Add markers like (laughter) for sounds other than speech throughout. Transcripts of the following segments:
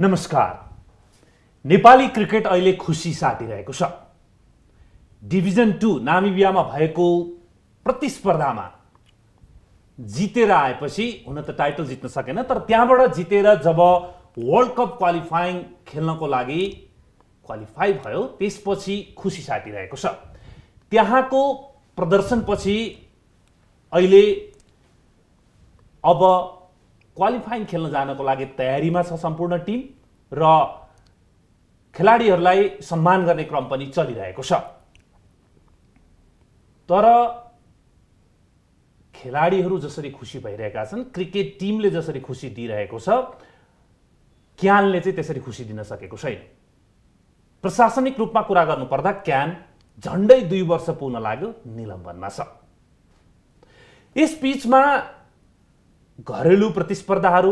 नमस्कार नेपाली क्रिकेट अहिले खुसी साटिरहेको छ डिभिजन टू नामिबियामा भएको प्रतिस्पर्धामा जितेर आएपछि हुन त टाइटल जित्न सकेन तर त्यहाँबाट जितेर जब वर्ल्ड कप क्वालिफाइङ खेल्नको लागि क्वालिफाई भयो त्यसपछि खुसी साटिरहेको छ त्यहाँको प्रदर्शनपछि अहिले अब क्वालिफाइङ खेल्न जानको लागि तयारीमा छ सम्पूर्ण टिम र खेलाडीहरूलाई सम्मान गर्ने क्रम पनि चलिरहेको छ तर खेलाडीहरू जसरी खुसी भइरहेका छन् क्रिकेट टिमले जसरी खुसी दिइरहेको छ क्यानले चाहिँ त्यसरी खुसी दिन सकेको छैन प्रशासनिक रूपमा कुरा गर्नुपर्दा क्यान झन्डै दुई वर्ष पुग्न लाग्यो निलम्बनमा छ यस बिचमा घरेलु प्रतिस्पर्धाहरू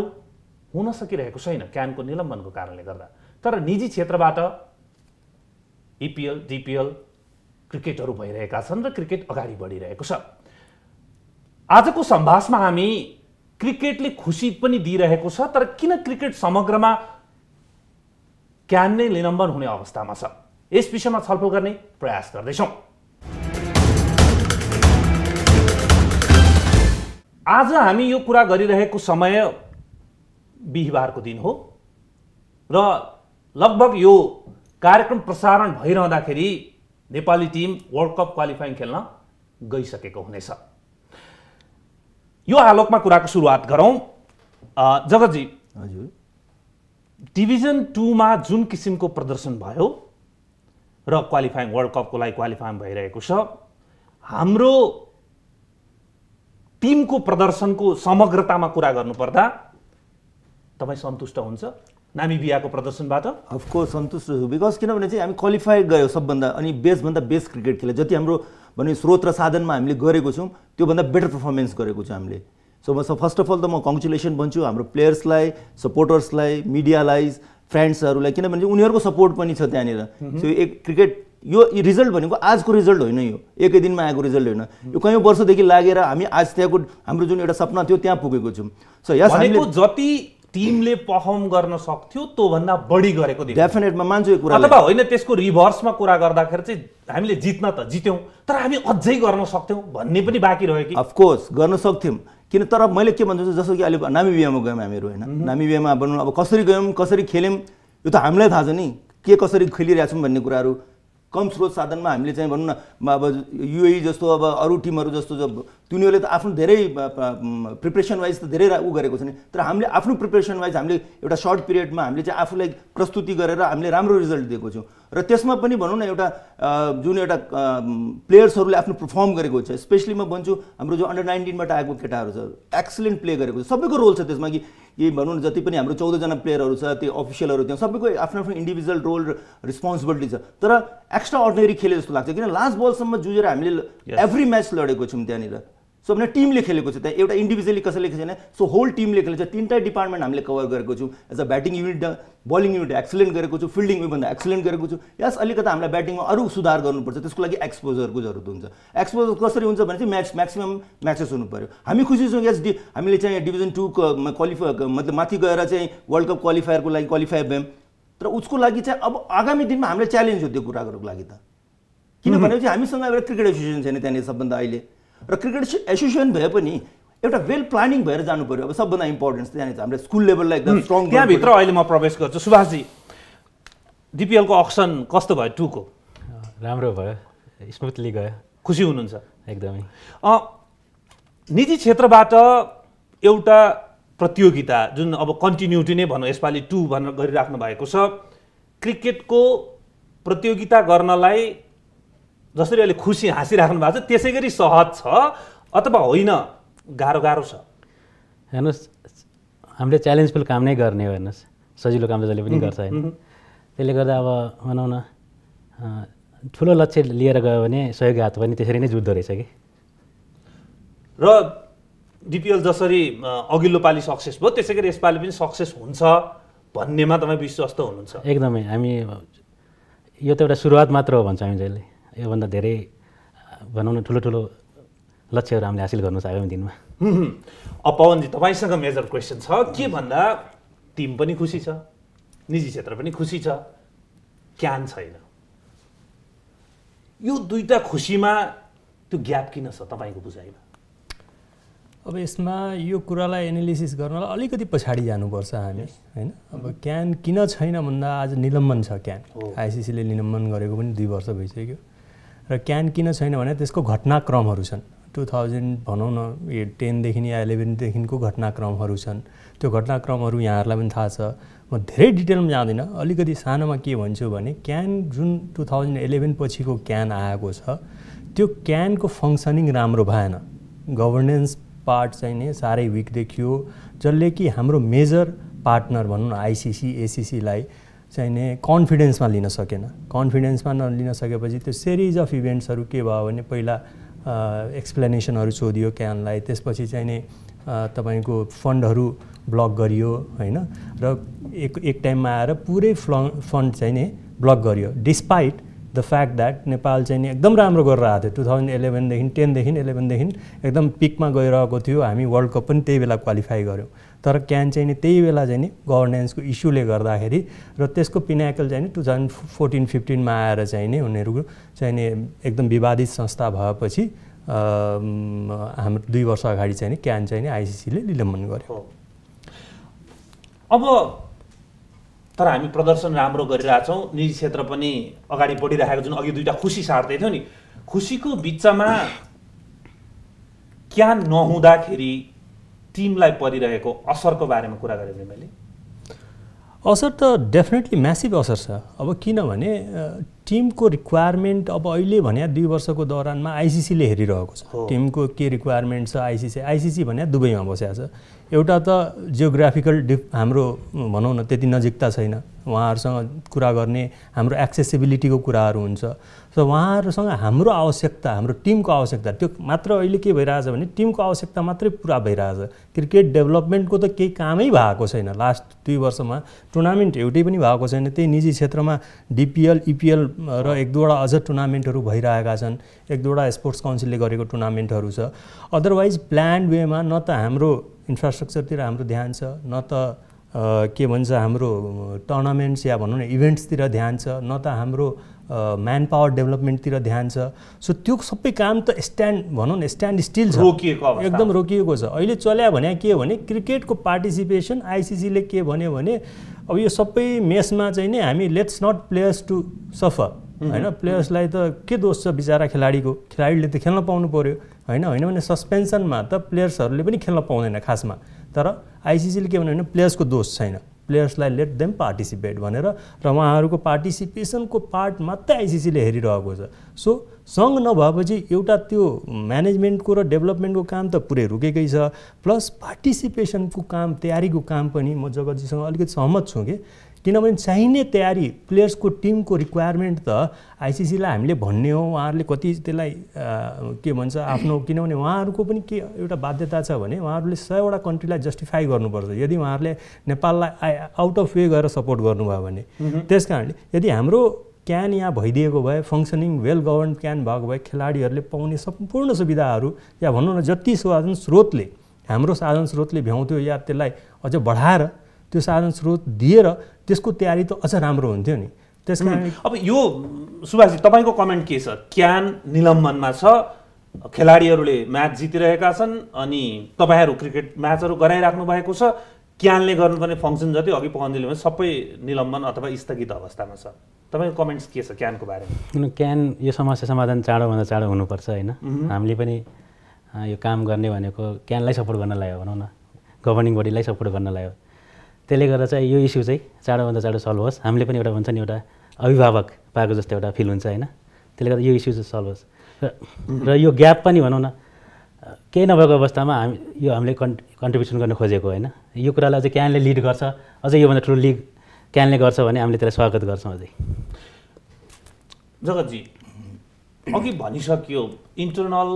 हुन सकिरहेको छैन क्यानको निलम्बनको कारणले गर्दा तर निजी क्षेत्रबाट इपिएल e डिपिएल क्रिकेटहरू भइरहेका छन् र क्रिकेट अगाडि बढिरहेको छ आजको सम्भाषमा हामी क्रिकेटले खुसी पनि दिइरहेको छ तर किन क्रिकेट समग्रमा क्यान नै निलम्बन हुने अवस्थामा छ यस विषयमा छलफल गर्ने प्रयास गर्दैछौँ आज हामी यो कुरा गरिरहेको समय बिहिबारको दिन हो र लगभग यो कार्यक्रम प्रसारण भइरहँदाखेरि Nepali team world cup qualifying खेल्न गइसकेको हुनेछ यो आलोकमा कुराको सुरुवात गरौँ जगतजी हजुर डिभिजन टूमा जुन किसिमको प्रदर्शन भयो र क्वालिफाइङ वर्ल्ड कपको लागि क्वालिफाइङ भइरहेको छ हाम्रो टिमको प्रदर्शनको समग्रतामा कुरा गर्नुपर्दा तपाईँ सन्तुष्ट हुन्छ नामी बिहाको प्रदर्शनबाट अफकोर्स सन्तुष्ट छु बिकज किनभने चाहिँ हामी क्वालिफाई गयो सबभन्दा अनि बेस्टभन्दा बेस्ट क्रिकेट खेल्यो जति हाम्रो भने स्रोत र साधनमा हामीले गरेको छौँ त्योभन्दा बेटर पर्फर्मेन्स गरेको छौँ हामीले सो म फर्स्ट अफ अल त म कङ्ग्रेचुलेसन भन्छु हाम्रो प्लेयर्सलाई सपोर्टर्सलाई मिडियालाई फ्रेन्ड्सहरूलाई किनभने उनीहरूको सपोर्ट पनि छ त्यहाँनिर सो एक क्रिकेट यो रिजल्ट भनेको आजको रिजल्ट होइन यो एकै दिनमा आएको रिजल्ट होइन यो कयौँ वर्षदेखि लागेर हामी आज त्यहाँको हाम्रो जुन एउटा सपना थियो त्यहाँ पुगेको छौँ सो यस जति टिमले पर्फर्म गर्न सक्थ्यो त्योभन्दा बढी गरेको डेफिनेटमा मान्छु यो कुरा अथवा होइन त्यसको रिभर्समा कुरा गर्दाखेरि चाहिँ हामीले जित्न त जित्यौँ तर हामी अझै गर्न सक्थ्यौँ भन्ने पनि बाँकी रह्यो कि अफकोर्स गर्न सक्थ्यौँ किन तर मैले के भन्छु जस्तो कि अहिले नामी बिहामा गयौँ हामीहरू होइन बिहामा भनौँ अब कसरी गयौँ कसरी खेल्यौँ यो त हामीलाई थाहा छ नि के कसरी खेलिरहेछौँ भन्ने कुराहरू कम स्रोत साधनमा हामीले चाहिँ भनौँ न अब युए जस्तो अब अरू टिमहरू जस्तो तिनीहरूले त आफ्नो धेरै प्रिपरेसन वाइज त धेरै उ गरेको छ नि तर हामीले आफ्नो प्रिपरेसन वाइज हामीले एउटा सर्ट पिरियडमा हामीले चाहिँ आफूलाई प्रस्तुति गरेर हामीले राम्रो रिजल्ट दिएको छौँ र त्यसमा पनि भनौँ न एउटा जुन एउटा प्लेयर्सहरूले आफ्नो पर्फर्म गरेको छ स्पेसली म भन्छु हाम्रो जो अन्डर नाइन्टिनबाट आएको केटाहरू छ एक्सलेन्ट प्ले गरेको छ सबैको रोल छ त्यसमा कि यी भनौँ न जति पनि हाम्रो चौधजना प्लेयरहरू छ त्यो अफिसियलहरू त्यहाँ सबैको आफ्नो आफ्नो इन्डिभिजुअल रोल रिस्पोन्सिबिलिटी छ तर एक्स्ट्रा अर्डिनेरी खेले जस्तो लाग्छ किन लास्ट बलसम्म जुझेर हामीले एभ्री म्याच लडेको छौँ त्यहाँनिर सो भने टिमले खेलेको छ त्यहाँ एउटा इन्डिभिजुअली कसैले खेल्छ भने सो होल टिमले खेलेको छ तिनवटा डिपार्टमेन्ट हामीले कभर गरेको छु as a batting unit bowling unit excellent गरेको छु फिल्डिङ युनिभन्दा एक्सिलेन्ट गरेको छु यस अलिकति हामीलाई ब्याटिङमा अरू सुधार गर्नुपर्छ त्यसको लागि एक्सपोजरको जरुरत हुन्छ एक्सपोजर कसरी हुन्छ भने चाहिँ म्याच म्याक्सिमम् म्याचेस हुनु पऱ्यो हामी खुसी छौँ यस डि हामीले चाहिँ डिभिजन टू क्वालिफाई मतलब माथि गएर चाहिँ वर्ल्ड कप क्वालिफायरको लागि क्वालिफाई भयौँ तर उसको लागि चाहिँ अब आगामी दिनमा हामीलाई च्यालेन्ज हो त्यो कुराहरूको लागि त किन भनेपछि हामीसँग एउटा क्रिकेट एसोसिएसन छैन त्यहाँनिर सबभन्दा अहिले र क्रिकेट एसोसिएसन भए पनि एउटा वेल प्लानिङ भएर जानु पऱ्यो अब सबभन्दा इम्पोर्टेन्स त्यहाँनिर हाम्रो स्कुल लेभललाई एकदम स्ट्रङ त्यहाँभित्र अहिले म प्रवेश गर्छु सुभाषजी डिपिएलको अक्सन कस्तो भयो टुको राम्रो भयो स्मुथली गयो खुसी हुनुहुन्छ एकदमै निजी क्षेत्रबाट एउटा प्रतियोगिता जुन अब कन्टिन्युटी नै भनौँ यसपालि टु भनेर गरिराख्नु भएको छ क्रिकेटको प्रतियोगिता गर्नलाई जसरी अहिले खुसी हाँसिराख्नु भएको छ त्यसै गरी सहज छ अथवा होइन गाह्रो गाह्रो छ हेर्नुहोस् हामीले च्यालेन्जफुल काम नै गर्ने हो हेर्नुहोस् सजिलो काम त जसले पनि गर्छ होइन त्यसले गर्दा अब भनौँ न ठुलो लक्ष्य लिएर गयो भने सहयोग हात पनि त्यसरी नै जुट्दो रहेछ कि र डिपिएल जसरी अघिल्लो पालि सक्सेस भयो त्यसै गरी यसपालि पनि सक्सेस हुन्छ भन्नेमा तपाईँ विश्वस्त हुनुहुन्छ एकदमै हामी यो त एउटा सुरुवात मात्र हो भन्छ हामी जहिले योभन्दा धेरै भनौँ न ठुलो ठुलो लक्ष्यहरू हामीले हासिल गर्नु आगामी दिनमा अब पवनजी तपाईँसँग मेजर क्वेसन छ के भन्दा टिम पनि खुसी छ निजी क्षेत्र पनि खुसी छ क्यान छैन यो दुईवटा खुसीमा त्यो ग्याप किन छ तपाईँको बुझाइमा अब यसमा यो कुरालाई एनालिसिस गर्नलाई अलिकति पछाडि जानुपर्छ हामी होइन अब क्यान किन छैन भन्दा आज निलम्बन छ क्यान आइसिसीले निलम्बन गरेको पनि दुई वर्ष भइसक्यो र क्यान किन छैन भने त्यसको घटनाक्रमहरू छन् टु थाउजन्ड भनौँ न ए टेनदेखि या इलेभेनदेखिको घटनाक्रमहरू छन् त्यो घटनाक्रमहरू यहाँहरूलाई पनि थाहा छ म धेरै डिटेलमा जाँदिनँ अलिकति सानोमा के भन्छु भने क्यान जुन टु थाउजन्ड इलेभेन पछिको क्यान आएको छ त्यो क्यानको फङ्सनिङ राम्रो भएन गभर्नेन्स पार्ट चाहिँ नि साह्रै विक देखियो जसले कि हाम्रो मेजर पार्टनर भनौँ न आइसिसी एसिसीलाई चाहिने कन्फिडेन्समा लिन सकेन कन्फिडेन्समा नलिन सकेपछि त्यो सिरिज अफ इभेन्ट्सहरू के भयो भने पहिला एक्सप्लेनेसनहरू सोधियो क्यानलाई त्यसपछि चाहिँ चाहिने तपाईँको फन्डहरू ब्लक गरियो होइन र एक एक टाइममा आएर पुरै फ्ल फन्ड चाहिँ नि ब्लक गरियो despite the fact that Nepal चाहिँ नि एकदम राम्रो गरेर आएको थियो टु थाउजन्ड इलेभेनदेखि टेनदेखि इलेभेनदेखि एकदम पिकमा गइरहेको थियो हामी वर्ल्ड कप पनि त्यही बेला क्वालिफाई गऱ्यौँ तर क्यान चाहिँ नि त्यही बेला चाहिँ नि गभर्नेन्सको इस्युले गर्दाखेरि र त्यसको पिनाकल चाहिँ नि टु थाउजन्ड फोर्टिन फिफ्टिनमा आएर चाहिँ नि उनीहरूको चाहिँ नि एकदम विवादित संस्था भएपछि हाम्रो दुई वर्ष अगाडि चाहिँ नि क्यान चाहिँ नि आइसिसीले निलम्बन गर्यो अब तर हामी प्रदर्शन राम्रो गरिरहेछौँ निजी क्षेत्र पनि अगाडि बढिरहेको जुन अघि दुइटा खुसी थियो नि खुसीको बिचमा क्या नहुँदाखेरि टिमलाई परिरहेको असरको बारेमा कुरा गरेँ मैले असर त डेफिनेटली म्यासिभ असर छ अब किनभने टिमको रिक्वायरमेन्ट अब अहिले भने दुई वर्षको दौरानमा आइसिसीले हेरिरहेको छ टिमको के रिक्वायरमेन्ट छ आइसिसी आइसिसी भने दुबईमा बसेको छ एउटा त जियोग्राफिकल डिफ हाम्रो भनौँ न त्यति नजिकता छैन उहाँहरूसँग कुरा गर्ने हाम्रो एक्सेसिबिलिटीको कुराहरू हुन्छ र उहाँहरूसँग हाम्रो आवश्यकता हाम्रो टिमको आवश्यकता त्यो मात्र अहिले के भइरहेछ भने टिमको आवश्यकता मात्रै पुरा भइरहेछ क्रिकेट डेभलपमेन्टको त केही कामै भएको छैन लास्ट दुई वर्षमा टुर्नामेन्ट एउटै पनि भएको छैन त्यही निजी क्षेत्रमा डिपिएल इपिएल र एक दुईवटा अझ टुर्नामेन्टहरू भइरहेका छन् एक दुईवटा स्पोर्ट्स काउन्सिलले गरेको टुर्नामेन्टहरू छ अदरवाइज प्लान्ड वेमा न त हाम्रो इन्फ्रास्ट्रक्चरतिर हाम्रो ध्यान छ न त के भन्छ हाम्रो टर्नामेन्ट्स या भनौँ न इभेन्ट्सतिर ध्यान छ न त हाम्रो म्यान पावर डेभलपमेन्टतिर ध्यान छ सो त्यो सबै काम त स्ट्यान्ड भनौँ न स्ट्यान्ड स्टिल छ रोकिएको एकदम रोकिएको छ अहिले चल्या भने के भने क्रिकेटको पार्टिसिपेसन आइसिसीले के भन्यो भने अब यो सबै मेसमा चाहिँ नि हामी let's not players to suffer होइन प्लेयर्सलाई त के दोष छ बिचरा खेलाडीको खेलाडीले त खेल्न पाउनु पऱ्यो होइन होइन भने सस्पेन्सनमा त प्लेयर्सहरूले पनि खेल्न पाउँदैन खासमा तर आइसिसीले के भन्यो भने प्लेयर्सको दोष छैन प्लेयर्सलाई लेट देम पार्टिसिपेट भनेर र उहाँहरूको पार्टिसिपेसनको पार्ट मात्रै आइसिसीले हेरिरहेको छ सो सङ्घ नभएपछि एउटा त्यो म्यानेजमेन्टको र डेभलपमेन्टको काम त पुरै रुकेकै छ प्लस पार्टिसिपेसनको काम तयारीको काम पनि म जगतजीसँग अलिकति सहमत छु कि किनभने चाहिने तयारी प्लेयर्सको टिमको रिक्वायरमेन्ट त आइसिसीलाई हामीले भन्ने हो उहाँहरूले कति त्यसलाई के भन्छ आफ्नो (clears throat) किनभने उहाँहरूको पनि के एउटा बाध्यता छ भने उहाँहरूले सयवटा कन्ट्रीलाई जस्टिफाई गर्नुपर्छ यदि उहाँहरूले नेपाललाई आ आउट अफ वे गएर सपोर्ट गर्नुभयो भने त्यस कारणले यदि हाम्रो क्यान यहाँ भइदिएको भए फङ्सनिङ वेल गभर्न क्यान भएको भए खेलाडीहरूले पाउने सम्पूर्ण सुविधाहरू या भनौँ न जति साधन स्रोतले हाम्रो साधन स्रोतले भ्याउँथ्यो या त्यसलाई अझ बढाएर त्यो साधन स्रोत दिएर त्यसको तयारी त अझ राम्रो हुन्थ्यो नि त्यस कारण अब यो सुभाषजी तपाईँको कमेन्ट के छ क्यान निलम्बनमा छ खेलाडीहरूले म्याच जितिरहेका छन् अनि तपाईँहरू क्रिकेट म्याचहरू गराइराख्नु भएको छ क्यानले गर्नुपर्ने फङ्सन जति अघि पकाउनु भने सबै निलम्बन अथवा स्थगित अवस्थामा छ तपाईँको कमेन्ट्स के छ क्यानको बारेमा क्यान यो समस्या समाधान चाँडोभन्दा चाँडो हुनुपर्छ होइन हामीले पनि यो काम गर्ने भनेको क्यानलाई सपोर्ट गर्न हो भनौँ न गभर्निङ बडीलाई सपोर्ट गर्न लाग्यो त्यसले गर्दा चाहिँ यो इस्यु चाहिँ चाँडोभन्दा चाँडो सल्भ होस् हामीले पनि एउटा भन्छ नि एउटा अभिभावक पाएको जस्तो एउटा फिल हुन्छ होइन त्यसले गर्दा यो इस्यु चाहिँ सल्भ होस् र यो ग्याप पनि भनौँ न केही नभएको अवस्थामा हामी यो हामीले कन् कन्ट्रिब्युसन गर्न खोजेको होइन यो कुरालाई अझै क्यानले लिड गर्छ अझै योभन्दा ठुलो लिड क्यानले गर्छ भने हामीले त्यसलाई स्वागत गर्छौँ अझै जगतजी अघि भनिसक्यो इन्टरनल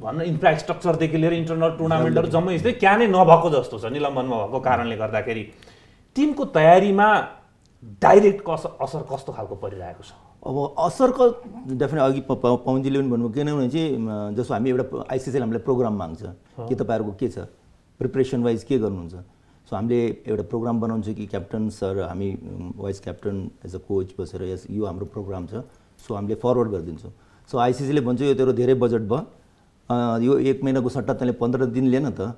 भन्न इन्फ्रास्ट्रक्चरदेखि लिएर इन्टरनल टुर्नामेन्टहरू जम्मै यस्तै क्यानै नभएको जस्तो छ निलम्बनमा भएको कारणले गर्दाखेरि टिमको तयारीमा डाइरेक्ट कस असर कस्तो खालको परिरहेको छ अब असरको डेफिनेट अघि पवनजीले पनि भन्नुभयो किनभने चाहिँ जस्तो हामी एउटा आइसिसीले हामीलाई प्रोग्राम माग्छ कि तपाईँहरूको के छ प्रिपरेसन वाइज के गर्नुहुन्छ सो हामीले एउटा प्रोग्राम बनाउँछ कि क्याप्टन सर हामी vice captain as a coach बसेर यस यो हाम्रो प्रोग्राम छ सो हामीले फरवर्ड गरिदिन्छौँ सो आइसिसीले भन्छ यो तेरो धेरै बजेट भयो यो एक महिनाको सट्टा तैँले पन्ध्र दिन लिएन त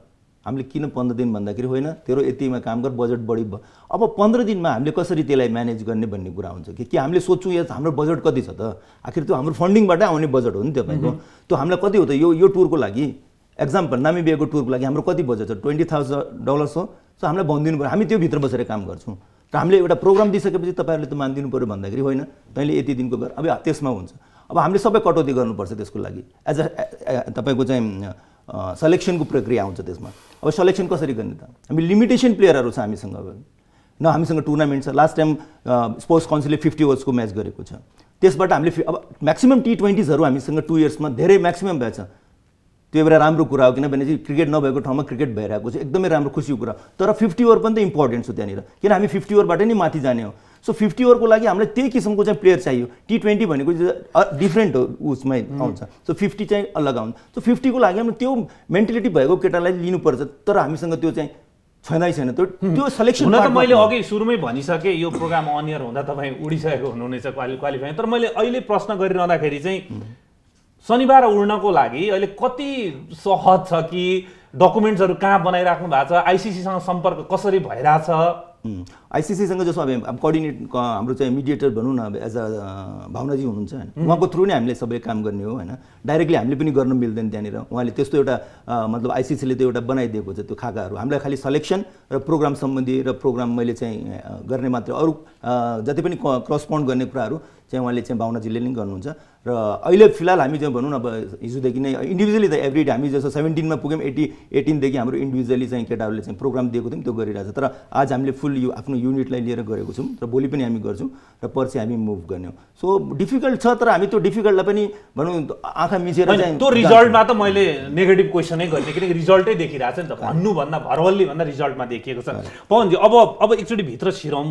हामीले किन पन्ध्र दिन भन्दाखेरि होइन तेरो यतिमा काम गर बजेट बढी भयो अब पन्ध्र दिनमा हामीले कसरी त्यसलाई म्यानेज गर्ने भन्ने कुरा हुन्छ कि कि हामीले सोच्छौँ या हाम्रो बजेट कति छ त आखिर त्यो हाम्रो फन्डिङबाट आउने बजेट हो नि तपाईँको त्यो हामीलाई कति हो त यो यो टुरको लागि एक्जाम्पल नामी बिहेको टुरको लागि हाम्रो कति बजेट छ ट्वेन्टी थाउजन्ड डलर्स हो सो हामीलाई भनिदिनु पऱ्यो हामी त्यो भित्र बसेर काम गर्छौँ र हामीले एउटा प्रोग्राम दिइसकेपछि तपाईँहरूले त मानिदिनु पऱ्यो भन्दाखेरि होइन तैँले यति दिनको अब त्यसमा हुन्छ अब हामीले सबै कटौती गर्नुपर्छ त्यसको लागि एज अ तपाईँको चाहिँ सेलेक्सनको प्रक्रिया आउँछ त्यसमा अब सेलेक्सन कसरी गर्ने त हामी लिमिटेसन प्लेयरहरू छ हामीसँग न हामीसँग टुर्नामेन्ट छ लास्ट टाइम स्पोर्ट्स काउन्सिलले फिफ्टी ओभर्सको म्याच गरेको छ त्यसबाट हामीले अब म्याक्सिमम् टी ट्वेन्टिजहरू हामीसँग टु इयर्समा धेरै म्याक्सिमम् भएछ त्यो एउटा राम्रो कुरा हो किनभने चाहिँ क्रिकेट नभएको ठाउँमा क्रिकेट भइरहेको छ एकदमै राम्रो खुसीको कुरा तर फिफ्टी ओभर पनि त इम्पोर्टेन्ट छ त्यहाँनिर किन हामी फिफ्टी ओभरबाट नै माथि जाने हो सो फिफ्टी ओभरको लागि हामीलाई त्यही किसिमको चाहिँ प्लेयर चाहियो टी ट्वेन्टी भनेको डिफ्रेन्ट हो उसमै आउँछ सो फिफ्टी चाहिँ अलग आउँछ सो फिफ्टीको लागि हामीले त्यो मेन्टालिटी भएको केटालाई लिनुपर्छ तर हामीसँग त्यो चाहिँ छैनै छैन त्यो त्यो सेलेक्सन त मैले अघि सुरुमै भनिसकेँ यो प्रोग्राम अनियर हुँदा तपाईँ उडिसकेको हुनुहुनेछ क्वालि क्वालिफाई तर मैले अहिले प्रश्न गरिरहँदाखेरि चाहिँ शनिबार उड्नको लागि अहिले कति सहज छ कि डकुमेन्ट्सहरू कहाँ बनाइराख्नु भएको छ आइसिसीसँग सम्पर्क कसरी भइरहेछ आइसिसीसँग जसो अब कोअर्डिनेट हाम्रो चाहिँ मिडिएटर भनौँ न एज अ भावनाजी हुनुहुन्छ होइन उहाँको थ्रु नै हामीले सबै काम गर्ने हो होइन डाइरेक्टली हामीले पनि गर्न मिल्दैन त्यहाँनिर उहाँले त्यस्तो एउटा मतलब आइसिसीले त्यो एउटा बनाइदिएको छ त्यो खाकाहरू हामीलाई खालि सलेक्सन र प्रोग्राम सम्बन्धी र प्रोग्राम मैले चाहिँ गर्ने मात्र अरू जति पनि क्रसपोन्ड गर्ने कुराहरू चाहिँ उहाँले चाहिँ भावनाजीले नै गर्नुहुन्छ र अहिले फिलहाल हामी चाहिँ भनौँ न अब हिजोदेखि नै इन्डिभिजुअली त एभ्री डे हामी जस्तो सेभेन्टिनमा पुग्यौँ एटी एटिनदेखि हाम्रो इन्डिभिजुअली चाहिँ केटाहरूले चाहिँ प्रोग्राम दिएको थियौँ त्यो गरिरहेको छ तर आज हामीले फुल यो आफ्नो युनिटलाई लिएर गरेको छौँ र भोलि पनि हामी गर्छौँ र पर्सि हामी मुभ गर्ने सो डिफिकल्ट छ तर हामी त्यो डिफिकल्टलाई पनि भनौँ आँखा मिचेर त्यो रिजल्टमा त मैले नेगेटिभ क्वेसनै गर्ने किनकि रिजल्टै देखिरहेको छ नि त भन्नुभन्दा भरवल्ली भन्दा रिजल्टमा देखिएको छ पवनजी अब अब एकचोटि भित्र छिरौँ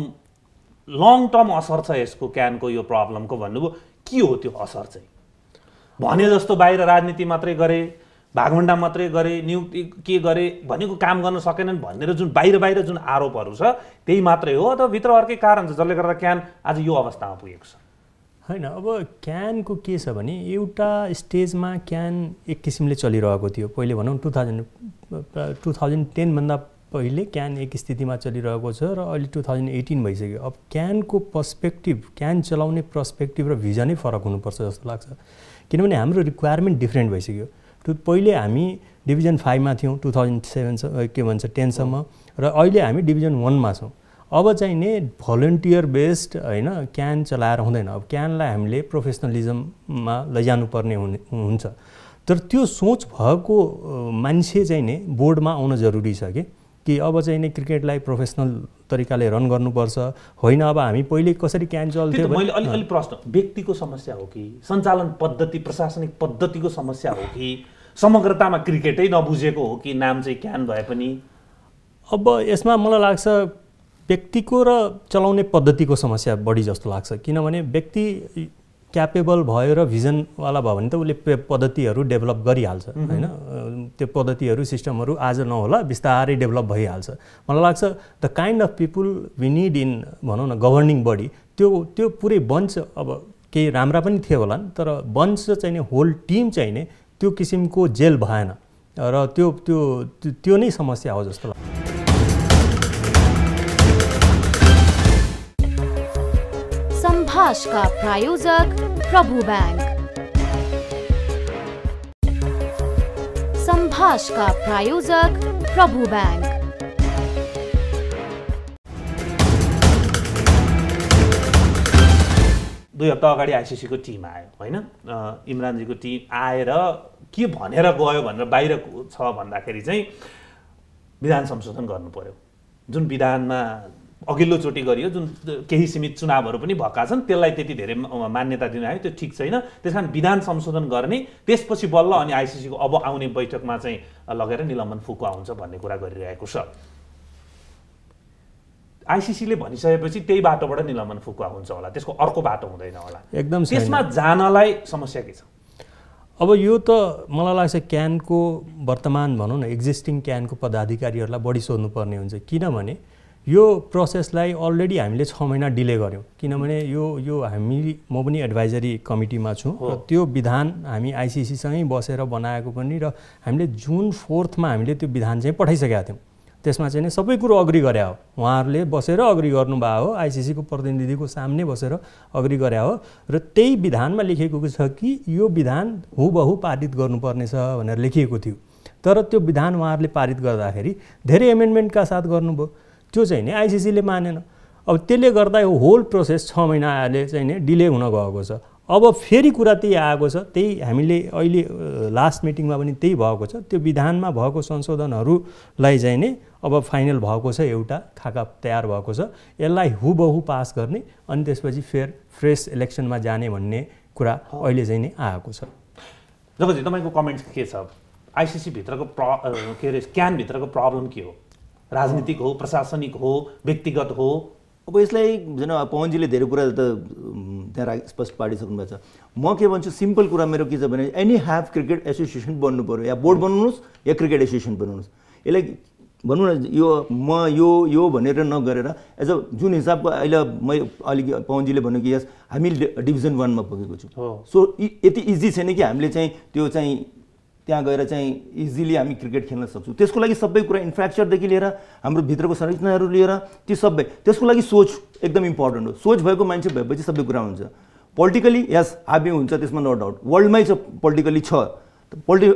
लङ टर्म असर छ यसको क्यानको यो प्रब्लमको भन्नुभयो के हो त्यो असर चाहिँ भने जस्तो बाहिर राजनीति मात्रै गरे भागभन्डा मात्रै गरे नियुक्ति के गरे भनेको काम गर्न सकेनन् भनेर जुन बाहिर बाहिर जुन आरोपहरू छ त्यही मात्रै हो अथवा भित्र अर्कै कारण छ जसले गर्दा क्यान आज यो अवस्थामा पुगेको छ होइन अब क्यानको के छ भने एउटा स्टेजमा क्यान एक किसिमले चलिरहेको थियो पहिले भनौँ टु थाउजन्ड टु थाउजन्ड टेनभन्दा पहिले क्यान एक स्थितिमा चलिरहेको छ र अहिले टु थाउजन्ड एटिन भइसक्यो अब क्यानको पर्सपेक्टिभ क्यान चलाउने पर्सपेक्टिभ र भिजनै फरक हुनुपर्छ जस्तो लाग्छ किनभने हाम्रो रिक्वायरमेन्ट डिफ्रेन्ट भइसक्यो टु पहिले हामी डिभिजन फाइभमा थियौँ टु थाउजन्ड सेभेनसम्म के भन्छ टेनसम्म र अहिले हामी डिभिजन वानमा छौँ अब चाहिँ नि भलन्टियर बेस्ड होइन क्यान चलाएर हुँदैन अब क्यानलाई हामीले प्रोफेसनलिजममा लैजानुपर्ने हुने हुन्छ तर त्यो सोच भएको मान्छे चाहिँ नि बोर्डमा आउन जरुरी छ कि कि अब चाहिँ नै क्रिकेटलाई प्रोफेसनल तरिकाले रन गर्नुपर्छ होइन अब हामी पहिले कसरी क्यान चल्थ्यो मैले अलि अलि प्रश्न व्यक्तिको समस्या हो कि सञ्चालन पद्धति प्रशासनिक पद्धतिको समस्या हो कि समग्रतामा क्रिकेटै नबुझेको हो कि नाम चाहिँ क्यान भए पनि अब यसमा मलाई लाग्छ व्यक्तिको र चलाउने पद्धतिको समस्या बढी जस्तो लाग्छ किनभने व्यक्ति क्यापेबल भयो र भिजनवाला भयो भने त उसले पद्धतिहरू डेभलप गरिहाल्छ होइन त्यो पद्धतिहरू सिस्टमहरू आज नहोला बिस्तारै डेभलप भइहाल्छ मलाई लाग्छ the kind of people we need in भनौँ न गभर्निङ बडी त्यो त्यो पुरै बन्च अब केही राम्रा पनि थिए होला तर बन्च चाहिँ नि होल टिम चाहिँ नि त्यो किसिमको जेल भएन र त्यो त्यो त्यो नै समस्या हो जस्तो लाग्छ खास का प्रायोजक प्रभु बैंक संभाष का प्रायोजक प्रभु बैंक दुई हप्ता अगाडि आइसिसीको टिम आयो होइन इमरानजीको टिम आएर के भनेर गयो भनेर बाहिर छ भन्दाखेरि चाहिँ विधान संशोधन गर्नु पर्यो जुन विधानमा अघिल्लोचोटि गरियो जुन केही सीमित चुनावहरू पनि भएका छन् त्यसलाई त्यति धेरै मान्यता दिनु आयो त्यो ठिक छैन त्यस कारण विधान संशोधन गर्ने त्यसपछि बल्ल अनि आइसिसीको अब आउने बैठकमा चाहिँ लगेर निलम्बन फुकुवा हुन्छ भन्ने कुरा गरिरहेको छ आइसिसीले भनिसकेपछि त्यही बाटोबाट निलम्बन फुकुवा हुन्छ होला त्यसको अर्को बाटो हुँदैन होला एकदम त्यसमा जानलाई समस्या के छ अब यो त मलाई लाग्छ क्यानको वर्तमान भनौँ न एक्जिस्टिङ क्यानको पदाधिकारीहरूलाई बढी सोध्नुपर्ने हुन्छ किनभने यो प्रोसेसलाई अलरेडी हामीले छ महिना डिले गऱ्यौँ किनभने यो यो हामी म पनि एडभाइजरी कमिटीमा छु र त्यो विधान हामी आइसिसीसँगै बसेर बनाएको पनि र हामीले जुन फोर्थमा हामीले त्यो विधान चाहिँ पठाइसकेका थियौँ त्यसमा चाहिँ नै सबै कुरो अग्री गरे हो उहाँहरूले बसेर अग्री गर्नुभएको हो आइसिसीको प्रतिनिधिको सामने बसेर अग्री गरे हो र त्यही विधानमा लेखिएको छ कि यो विधान हुबहु पारित गर्नुपर्नेछ भनेर लेखिएको थियो तर त्यो विधान उहाँहरूले पारित गर्दाखेरि धेरै एमेन्डमेन्टका साथ गर्नुभयो त्यो चाहिँ नि आइसिसीले मानेन अब त्यसले गर्दा यो होल प्रोसेस छ महिना महिनाले चाहिँ नि डिले हुन गएको छ अब फेरि कुरा त्यही आएको छ त्यही हामीले अहिले लास्ट मिटिङमा पनि त्यही भएको छ त्यो विधानमा भएको संशोधनहरूलाई चाहिँ नि अब फाइनल भएको छ एउटा खाका तयार भएको छ यसलाई हुबहु पास गर्ने अनि त्यसपछि फेर फ्रेस इलेक्सनमा जाने भन्ने कुरा अहिले चाहिँ नि आएको छ जबजी तपाईँको कमेन्ट के छ आइसिसीभित्रको प्र के अरे क्यानभित्रको प्रब्लम के हो राजनीतिक हो प्रशासनिक हो व्यक्तिगत हो अब यसलाई जुन पवनजीले धेरै कुरा त त्यहाँ स्पष्ट पारिसक्नु भएको छ म के भन्छु सिम्पल कुरा मेरो के छ भने एनी ह्याभ क्रिकेट एसोसिएसन बन्नु पऱ्यो या बोर्ड बनाउनुहोस् या क्रिकेट एसोसिएसन बनाउनुहोस् यसलाई भनौँ न यो म यो यो भनेर नगरेर एज अ जुन हिसाबको अहिले म अलिक पवनजीले भन्यो कि यस हामी डिभिजन वानमा पुगेको छु सो यति इजी छैन कि हामीले चाहिँ त्यो चाहिँ त्यहाँ गएर चाहिँ इजिली हामी क्रिकेट खेल्न सक्छौँ त्यसको लागि सबै कुरा इन्फ्रास्ट्रक्चरदेखि लिएर हाम्रो भित्रको संरचनाहरू लिएर ती सबै त्यसको लागि सोच एकदम इम्पोर्टेन्ट हो सोच भएको मान्छे भएपछि सबै कुरा हुन्छ पोलिटिकली यस हाबी हुन्छ त्यसमा नो डाउट वर्ल्डमै छ पोलिटिकली छ पोलिटि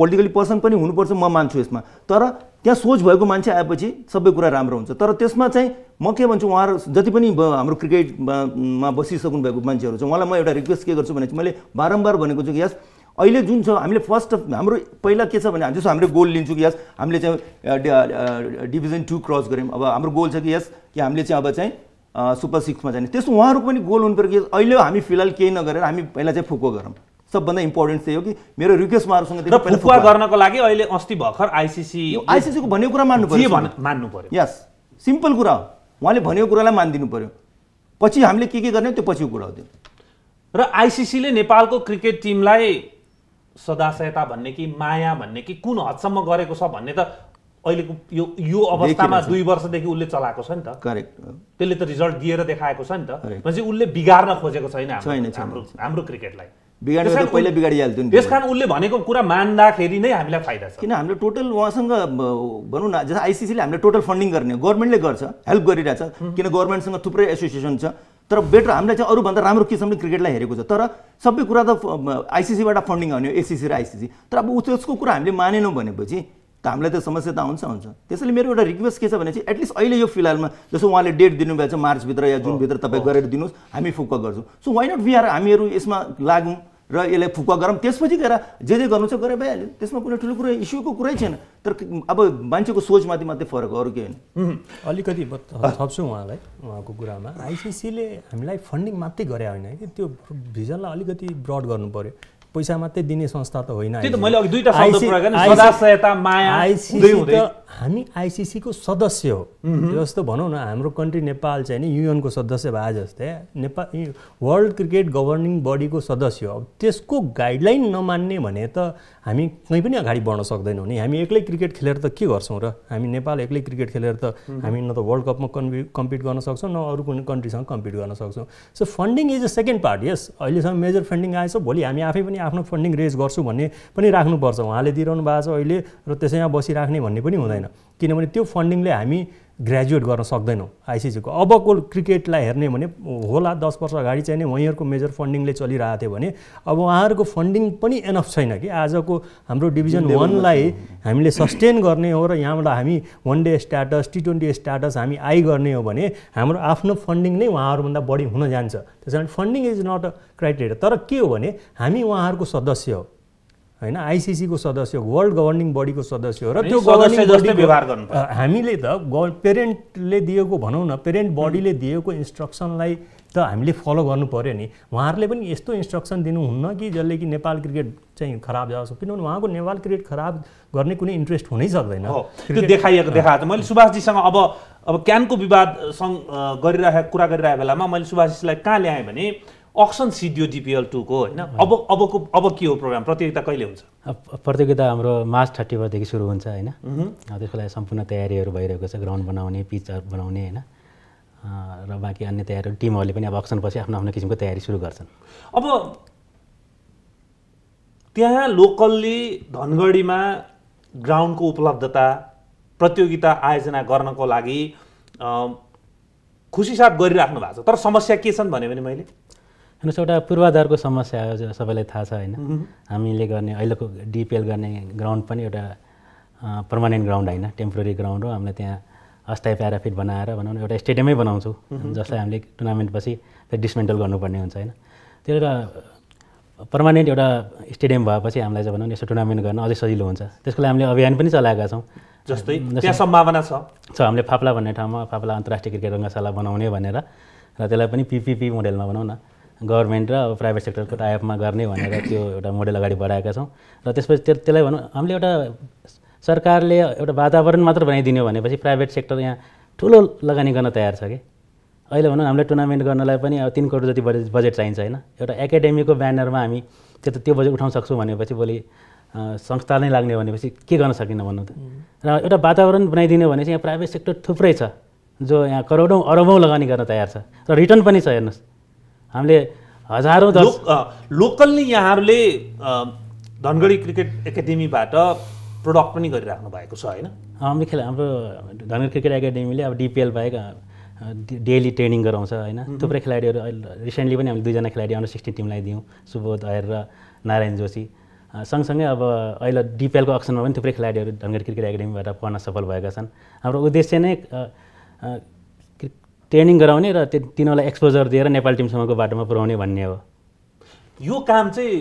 पोलिटिकली पर्सन पनि हुनुपर्छ म मान्छु यसमा तर त्यहाँ सोच भएको मान्छे आएपछि सबै कुरा राम्रो हुन्छ तर त्यसमा चाहिँ म के भन्छु उहाँहरू जति पनि हाम्रो क्रिकेटमा बसिसक्नु भएको मान्छेहरू छ उहाँलाई म एउटा रिक्वेस्ट के गर्छु भने चाहिँ मैले बारम्बार भनेको छु कि यस अहिले जुन छ हामीले फर्स्ट हाम्रो पहिला के छ भने जस्तो हामीले गोल लिन्छौँ कि यस हामीले चाहिँ डिभिजन टू क्रस गऱ्यौँ अब हाम्रो गोल छ कि यस कि हामीले चाहिँ अब चाहिँ सुपर सिक्समा जाने त्यस्तो उहाँहरू पनि गोल हुनु पऱ्यो कि अहिले हामी फिलहाल केही नगरेर हामी पहिला चाहिँ फुको गरौँ सबभन्दा इम्पोर्टेन्ट चाहिँ हो कि मेरो रिक्वेस्ट उहाँहरूसँग गर्नको लागि अहिले अस्ति भर्खर आइसिसी आइसिसीको भनेको कुरा मान्नु पऱ्यो मान्नु पऱ्यो यस सिम्पल कुरा हो उहाँले भनेको कुरालाई मानिदिनु पऱ्यो पछि हामीले के के गर्ने त्यो पछिको कुरा हो त्यो र आइसिसीले नेपालको क्रिकेट टिमलाई सदाशयता भन्ने कि माया भन्ने कि कुन हदसम्म गरेको छ भन्ने त अहिलेको यो यो अवस्थामा दुई वर्षदेखि उसले चलाएको छ नि त करेक्ट त्यसले त रिजल्ट दिएर देखाएको छ नि त भनेपछि उसले बिगार्न खोजेको छैन हाम्रो हाम्रो क्रिकेटलाई बिगाडिहाल्थ्यो त्यस कारण उसले भनेको कुरा मान्दाखेरि नै हामीलाई फाइदा छ किन हामीले टोटल उहाँसँग भनौँ न जस्तै आइसिसीले हामीले टोटल फन्डिङ गर्ने गभर्मेन्टले गर्छ हेल्प गरिरहेछ किन गभर्मेन्टसँग थुप्रै एसोसिएसन छ तर बेटर हामीलाई चाहिँ अरूभन्दा राम्रो किसिमले क्रिकेटलाई हेरेको छ तर सबै कुरा त आइसिसीबाट फन्डिङ आउने हो एसिसी र आइसिसी तर अब उसको कुरा हामीले मानेनौँ भनेपछि त हामीलाई त समस्या त हुन्छ हुन्छ त्यसैले मेरो एउटा रिक्वेस्ट के छ भने चाहिँ एटलिस्ट अहिले यो फिलहालमा जस्तो उहाँले डेट दिनुभएको छ मार्चभित्र या जुनभित्र तपाईँ oh. गरेर दिनुहोस् हामी फोकस गर्छौँ so why not we are हामीहरू यसमा लागौँ र यसलाई फुक्वा गरौँ त्यसपछि गएर जे जे गर्नु छ गरेर भइहाल्यो त्यसमा कुनै ठुलो कुरो इस्युको कुरै छैन तर अब मान्छेको सोचमाथि मात्रै फरक अरू केही होइन अलिकति थप्छु उहाँलाई उहाँको कुरामा आइसिसीले हामीलाई फन्डिङ मात्रै गरे होइन कि त्यो भिजनलाई अलिकति ब्रड गर्नु पऱ्यो पैसा मात्रै दिने संस्था त होइन हामी आइसिसीको सदस्य हो जस्तो भनौँ न हाम्रो कन्ट्री नेपाल चाहिँ नि युएनको सदस्य भए जस्तै नेपाल वर्ल्ड क्रिकेट गभर्निङ बडीको सदस्य हो अब त्यसको गाइडलाइन नमान्ने भने त हामी कहीँ पनि अगाडि बढ्न सक्दैनौँ नि हामी एक्लै क्रिकेट खेलेर त के गर्छौँ र हामी नेपाल एक्लै क्रिकेट खेलेर त हामी न त वर्ल्ड कपमा कम्पि कम्पिट गर्न सक्छौँ न अरू कुनै कन्ट्रीसँग कम्पिट गर्न सक्छौँ so funding is a second part यस अहिलेसम्म मेजर फन्डिङ आएछ भोलि हामी आफै पनि आफ्नो फन्डिङ रेज गर्छु भन्ने पनि राख्नुपर्छ उहाँले दिइरहनु भएको छ अहिले र त्यसैमा बसिराख्ने भन्ने पनि हुँदैन किनभने त्यो फन्डिङले हामी ग्रेजुएट गर्न सक्दैनौँ आइसिसीको अबको क्रिकेटलाई हेर्ने भने होला दस वर्ष अगाडि चाहिँ नै उहाँहरूको मेजर फन्डिङले चलिरहेको थियो भने अब उहाँहरूको फन्डिङ पनि एनफ छैन कि आजको हाम्रो डिभिजन वानलाई हामीले सस्टेन गर्ने हो र यहाँबाट हामी one day status T twenty status हामी आई गर्ने हो भने हाम्रो आफ्नो फन्डिङ नै उहाँहरूभन्दा बढी हुन जान्छ त्यस कारण funding is not a criteria तर के हो भने हामी उहाँहरूको सदस्य हो होइन आइसिसीको सदस्य हो वर्ल्ड गभर्निङ बडीको सदस्य हो र त्यो व्यवहार गर्नु हामीले त ग पेरेन्टले दिएको भनौँ न पेरेन्ट बडीले दिएको इन्स्ट्रक्सनलाई त हामीले फलो गर्नु पऱ्यो नि उहाँहरूले पनि यस्तो इन्स्ट्रक्सन दिनुहुन्न कि जसले कि नेपाल क्रिकेट चाहिँ खराब जाओस् किनभने उहाँको नेपाल क्रिकेट खराब गर्ने कुनै इन्ट्रेस्ट हुनै सक्दैन त्यो देखाइएको देखाएको मैले सुभाषजीसँग अब अब क्यानको विवाद सँग गरिरहेको कुरा गरिरहेको बेलामा मैले सुभाषजीलाई कहाँ ल्याएँ भने अक्सन सिडियो डिपिएल टूको होइन अब अबको अब के हो प्रोग्राम प्रतियोगिता कहिले हुन्छ प्रतियोगिता हाम्रो मार्च थर्टी फर्स्टदेखि सुरु हुन्छ होइन त्यसको लागि सम्पूर्ण तयारीहरू भइरहेको छ ग्राउन्ड बनाउने पिचहरू बनाउने होइन र बाँकी अन्य तयारी टिमहरूले पनि अब पछि आफ्नो आफ्नो किसिमको तयारी सुरु गर्छन् अब त्यहाँ लोकल्ली धनगढीमा ग्राउन्डको उपलब्धता प्रतियोगिता आयोजना गर्नको लागि खुसी साथ गरिराख्नु भएको छ तर समस्या के छन् भने मैले हेर्नुहोस् एउटा पूर्वाधारको समस्या आयो सबैलाई थाहा छ होइन हामीले गर्ने अहिलेको डिपिएल गर्ने ग्राउन्ड पनि एउटा पर्मानेन्ट ग्राउन्ड होइन टेम्पोरेरी ग्राउन्ड हो हामीले त्यहाँ अस्थायी प्याराफिट बनाएर भनौँ न एउटा स्टेडियमै बनाउँछौँ जसलाई हामीले टुर्नामेन्टपछि फेरि डिसमेन्टल गर्नुपर्ने हुन्छ होइन त्यो एउटा पर्मानेन्ट एउटा स्टेडियम भएपछि हामीलाई चाहिँ भनौँ न यसो टुर्नामेन्ट गर्न अझै सजिलो हुन्छ त्यसको लागि हामीले अभियान पनि चलाएका छौँ जस्तै त्यहाँ सम्भावना छ छ हामीले फाप्ला भन्ने ठाउँमा फाप्ला अन्तर्राष्ट्रिय क्रिकेट रङ्गशाला बनाउने भनेर र त्यसलाई पनि पिपिपी मोडेलमा भनौँ न गभर्मेन्ट र अब प्राइभेट सेक्टरको टाइपमा गर्ने भनेर त्यो एउटा मोडेल अगाडि बढाएका छौँ र त्यसपछि त्यो त्यसलाई भनौँ हामीले एउटा सरकारले एउटा वातावरण मात्र बनाइदिने भनेपछि प्राइभेट सेक्टर यहाँ ठुलो लगानी गर्न तयार छ कि अहिले भनौँ हामीलाई टुर्नामेन्ट गर्नलाई पनि अब तिन करोड जति बजेट बजेट चाहिन्छ होइन एउटा एकाडेमीको ब्यानरमा हामी त्यो त त्यो बजेट उठाउन सक्छौँ भनेपछि भोलि संस्था नै लाग्ने भनेपछि के गर्न सकिनँ भन्नु त र एउटा वातावरण बनाइदिने भने चाहिँ यहाँ प्राइभेट सेक्टर थुप्रै छ जो यहाँ करोडौँ अरबौँ लगानी गर्न तयार छ र रिटर्न पनि छ हेर्नुहोस् हामीले हजारौँ लोकल्ली यहाँहरूले धनगढी क्रिकेट एकाडेमीबाट प्रडक्ट पनि गरिराख्नु भएको छ होइन हामीले खेला हाम्रो धनगढी क्रिकेट एकाडेमीले अब डिपिएल बाहेक डेली ट्रेनिङ गराउँछ होइन थुप्रै खेलाडीहरू रिसेन्टली पनि हामीले दुईजना खेलाडी अन्डर सिक्सटिन टिमलाई दियौँ सुबोध अयर र नारायण जोशी सँगसँगै अब अहिले डिपिएलको अक्सनमा पनि थुप्रै खेलाडीहरू धनगढी क्रिकेट एकाडेमीबाट पढ्न सफल भएका छन् हाम्रो उद्देश्य नै ट्रेनिङ गराउने र तिनीहरूलाई एक्सपोजर दिएर नेपाल टिमसम्मको बाटोमा पुऱ्याउने भन्ने हो यो काम चाहिँ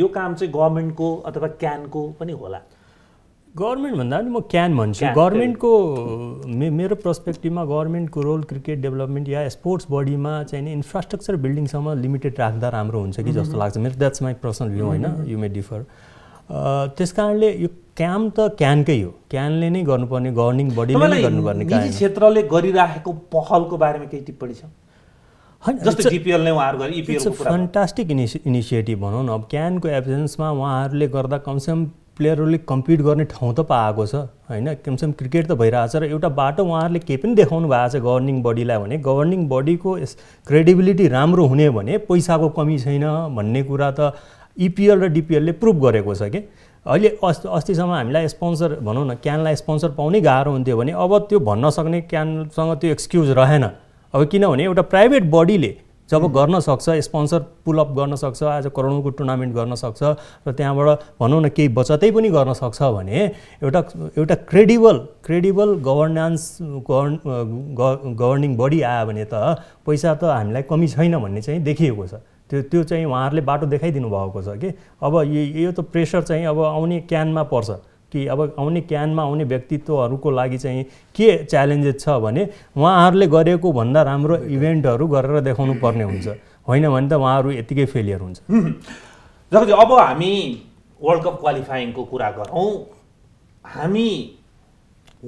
यो काम चाहिँ गभर्मेन्टको अथवा क्यानको पनि होला गभर्मेन्ट भन्दा पनि म क्यान भन्छु गभर्मेन्टको मे मेरो पर्सपेक्टिभमा गभर्मेन्टको रोल क्रिकेट डेभलपमेन्ट या स्पोर्ट्स बडीमा चाहिँ इन्फ्रास्ट्रक्चर बिल्डिङसम्म लिमिटेड राख्दा राम्रो हुन्छ कि जस्तो लाग्छ मेरो द्याट्स माई पर्सनल भ्यू होइन यु मे डिफर त्यस कारणले यो काम त क्यानकै हो क्यानले नै गर्नुपर्ने गभर्निङ बडीले नै गर्नुपर्ने निजी क्षेत्रले गरिराखेको पहलको बारेमा केही टिप्पणी छ फन्टास्टिक इनिसि इनिसिएटिभ भनौँ न अब क्यानको एब्सेन्समा उहाँहरूले गर्दा कमसेकम प्लेयरहरूले कम्पिट गर्ने ठाउँ त पाएको छ होइन कमसेकम क्रिकेट त छ र एउटा बाटो उहाँहरूले के पनि देखाउनु भएको छ गभर्निङ बडीलाई भने गभर्निङ बडीको क्रेडिबिलिटी राम्रो हुने भने पैसाको कमी छैन भन्ने कुरा त इपिएल e र डिपिएलले प्रुभ गरेको छ कि अहिले अस्ति अस्तिसम्म हामीलाई स्पोन्सर भनौँ न क्यानलाई स्पोन्सर पाउनै गाह्रो हुन्थ्यो भने अब त्यो भन्न सक्ने क्यानसँग त्यो एक्सक्युज रहेन अब किनभने एउटा प्राइभेट बडीले जब गर्न सक्छ स्पोन्सर पुलअप गर्न सक्छ आज करोडौँको टुर्नामेन्ट गर्न सक्छ र त्यहाँबाट भनौँ न केही बचतै पनि गर्न सक्छ भने एउटा एउटा credible credible governance govern governing body आयो भने त पैसा त हामीलाई कमी छैन भन्ने चाहिँ देखिएको छ त्यो त्यो चाहिँ उहाँहरूले बाटो देखाइदिनु भएको छ कि अब यो त प्रेसर चाहिँ अब आउने क्यानमा पर्छ कि अब आउने क्यानमा आउने व्यक्तित्वहरूको लागि चाहिँ के च्यालेन्जेस छ भने उहाँहरूले गरेको भन्दा राम्रो इभेन्टहरू गरेर देखाउनु पर्ने हुन्छ होइन भने त उहाँहरू यत्तिकै फेलियर हुन्छ (laughs) जस्तो अब हामी वर्ल्ड कप क्वालिफाइङको कुरा गरौँ हामी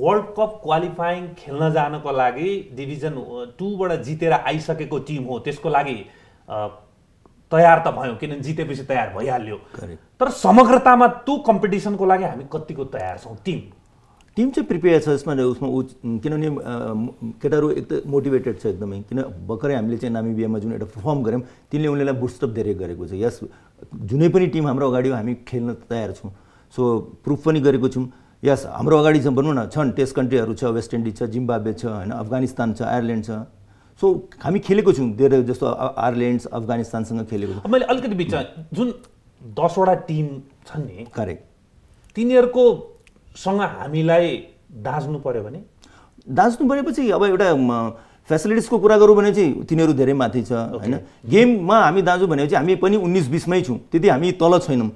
वर्ल्ड कप क्वालिफाइङ खेल्न जानको लागि डिभिजन टूबाट जितेर आइसकेको टिम हो त्यसको लागि तयार त भयौँ किनभने जितेपछि तयार भइहाल्यो तर समग्रतामा त्यो कम्पिटिसनको लागि हामी कतिको तयार छौँ टिम टिम चाहिँ प्रिपेयर छ यसमा उसमा उच किनभने केटाहरू एकदम मोटिभेटेड छ एकदमै किन भर्खरै हामीले चाहिँ नामिबियामा जुन एउटा पर्फर्म गऱ्यौँ तिनले उनीहरूलाई बुस्टअप धेरै गरेको छ यस जुनै पनि टिम हाम्रो अगाडि हो हामी खेल्न तयार छौँ सो प्रुफ पनि गरेको छौँ यस हाम्रो अगाडि छ भनौँ न छन् टेस्ट कन्ट्रीहरू छ वेस्ट इन्डिज छ जिम्बाब्वे छ होइन अफगानिस्तान छ आयरल्यान्ड छ सो हामी खेलेको छौँ धेरै जस्तो आयरल्यान्ड्स अफगानिस्तानसँग खेलेको छौँ मैले अलिकति बिचमा जुन दसवटा टिम छन् नि करेक्ट तिनीहरूको सँग हामीलाई दाँच्नु पऱ्यो भने दाज्नु परेपछि अब एउटा फेसिलिटिजको कुरा गरौँ भने चाहिँ तिनीहरू धेरै माथि छ होइन गेममा हामी दाजु भनेपछि हामी पनि उन्नाइस बिसमै छौँ त्यति हामी तल छैनौँ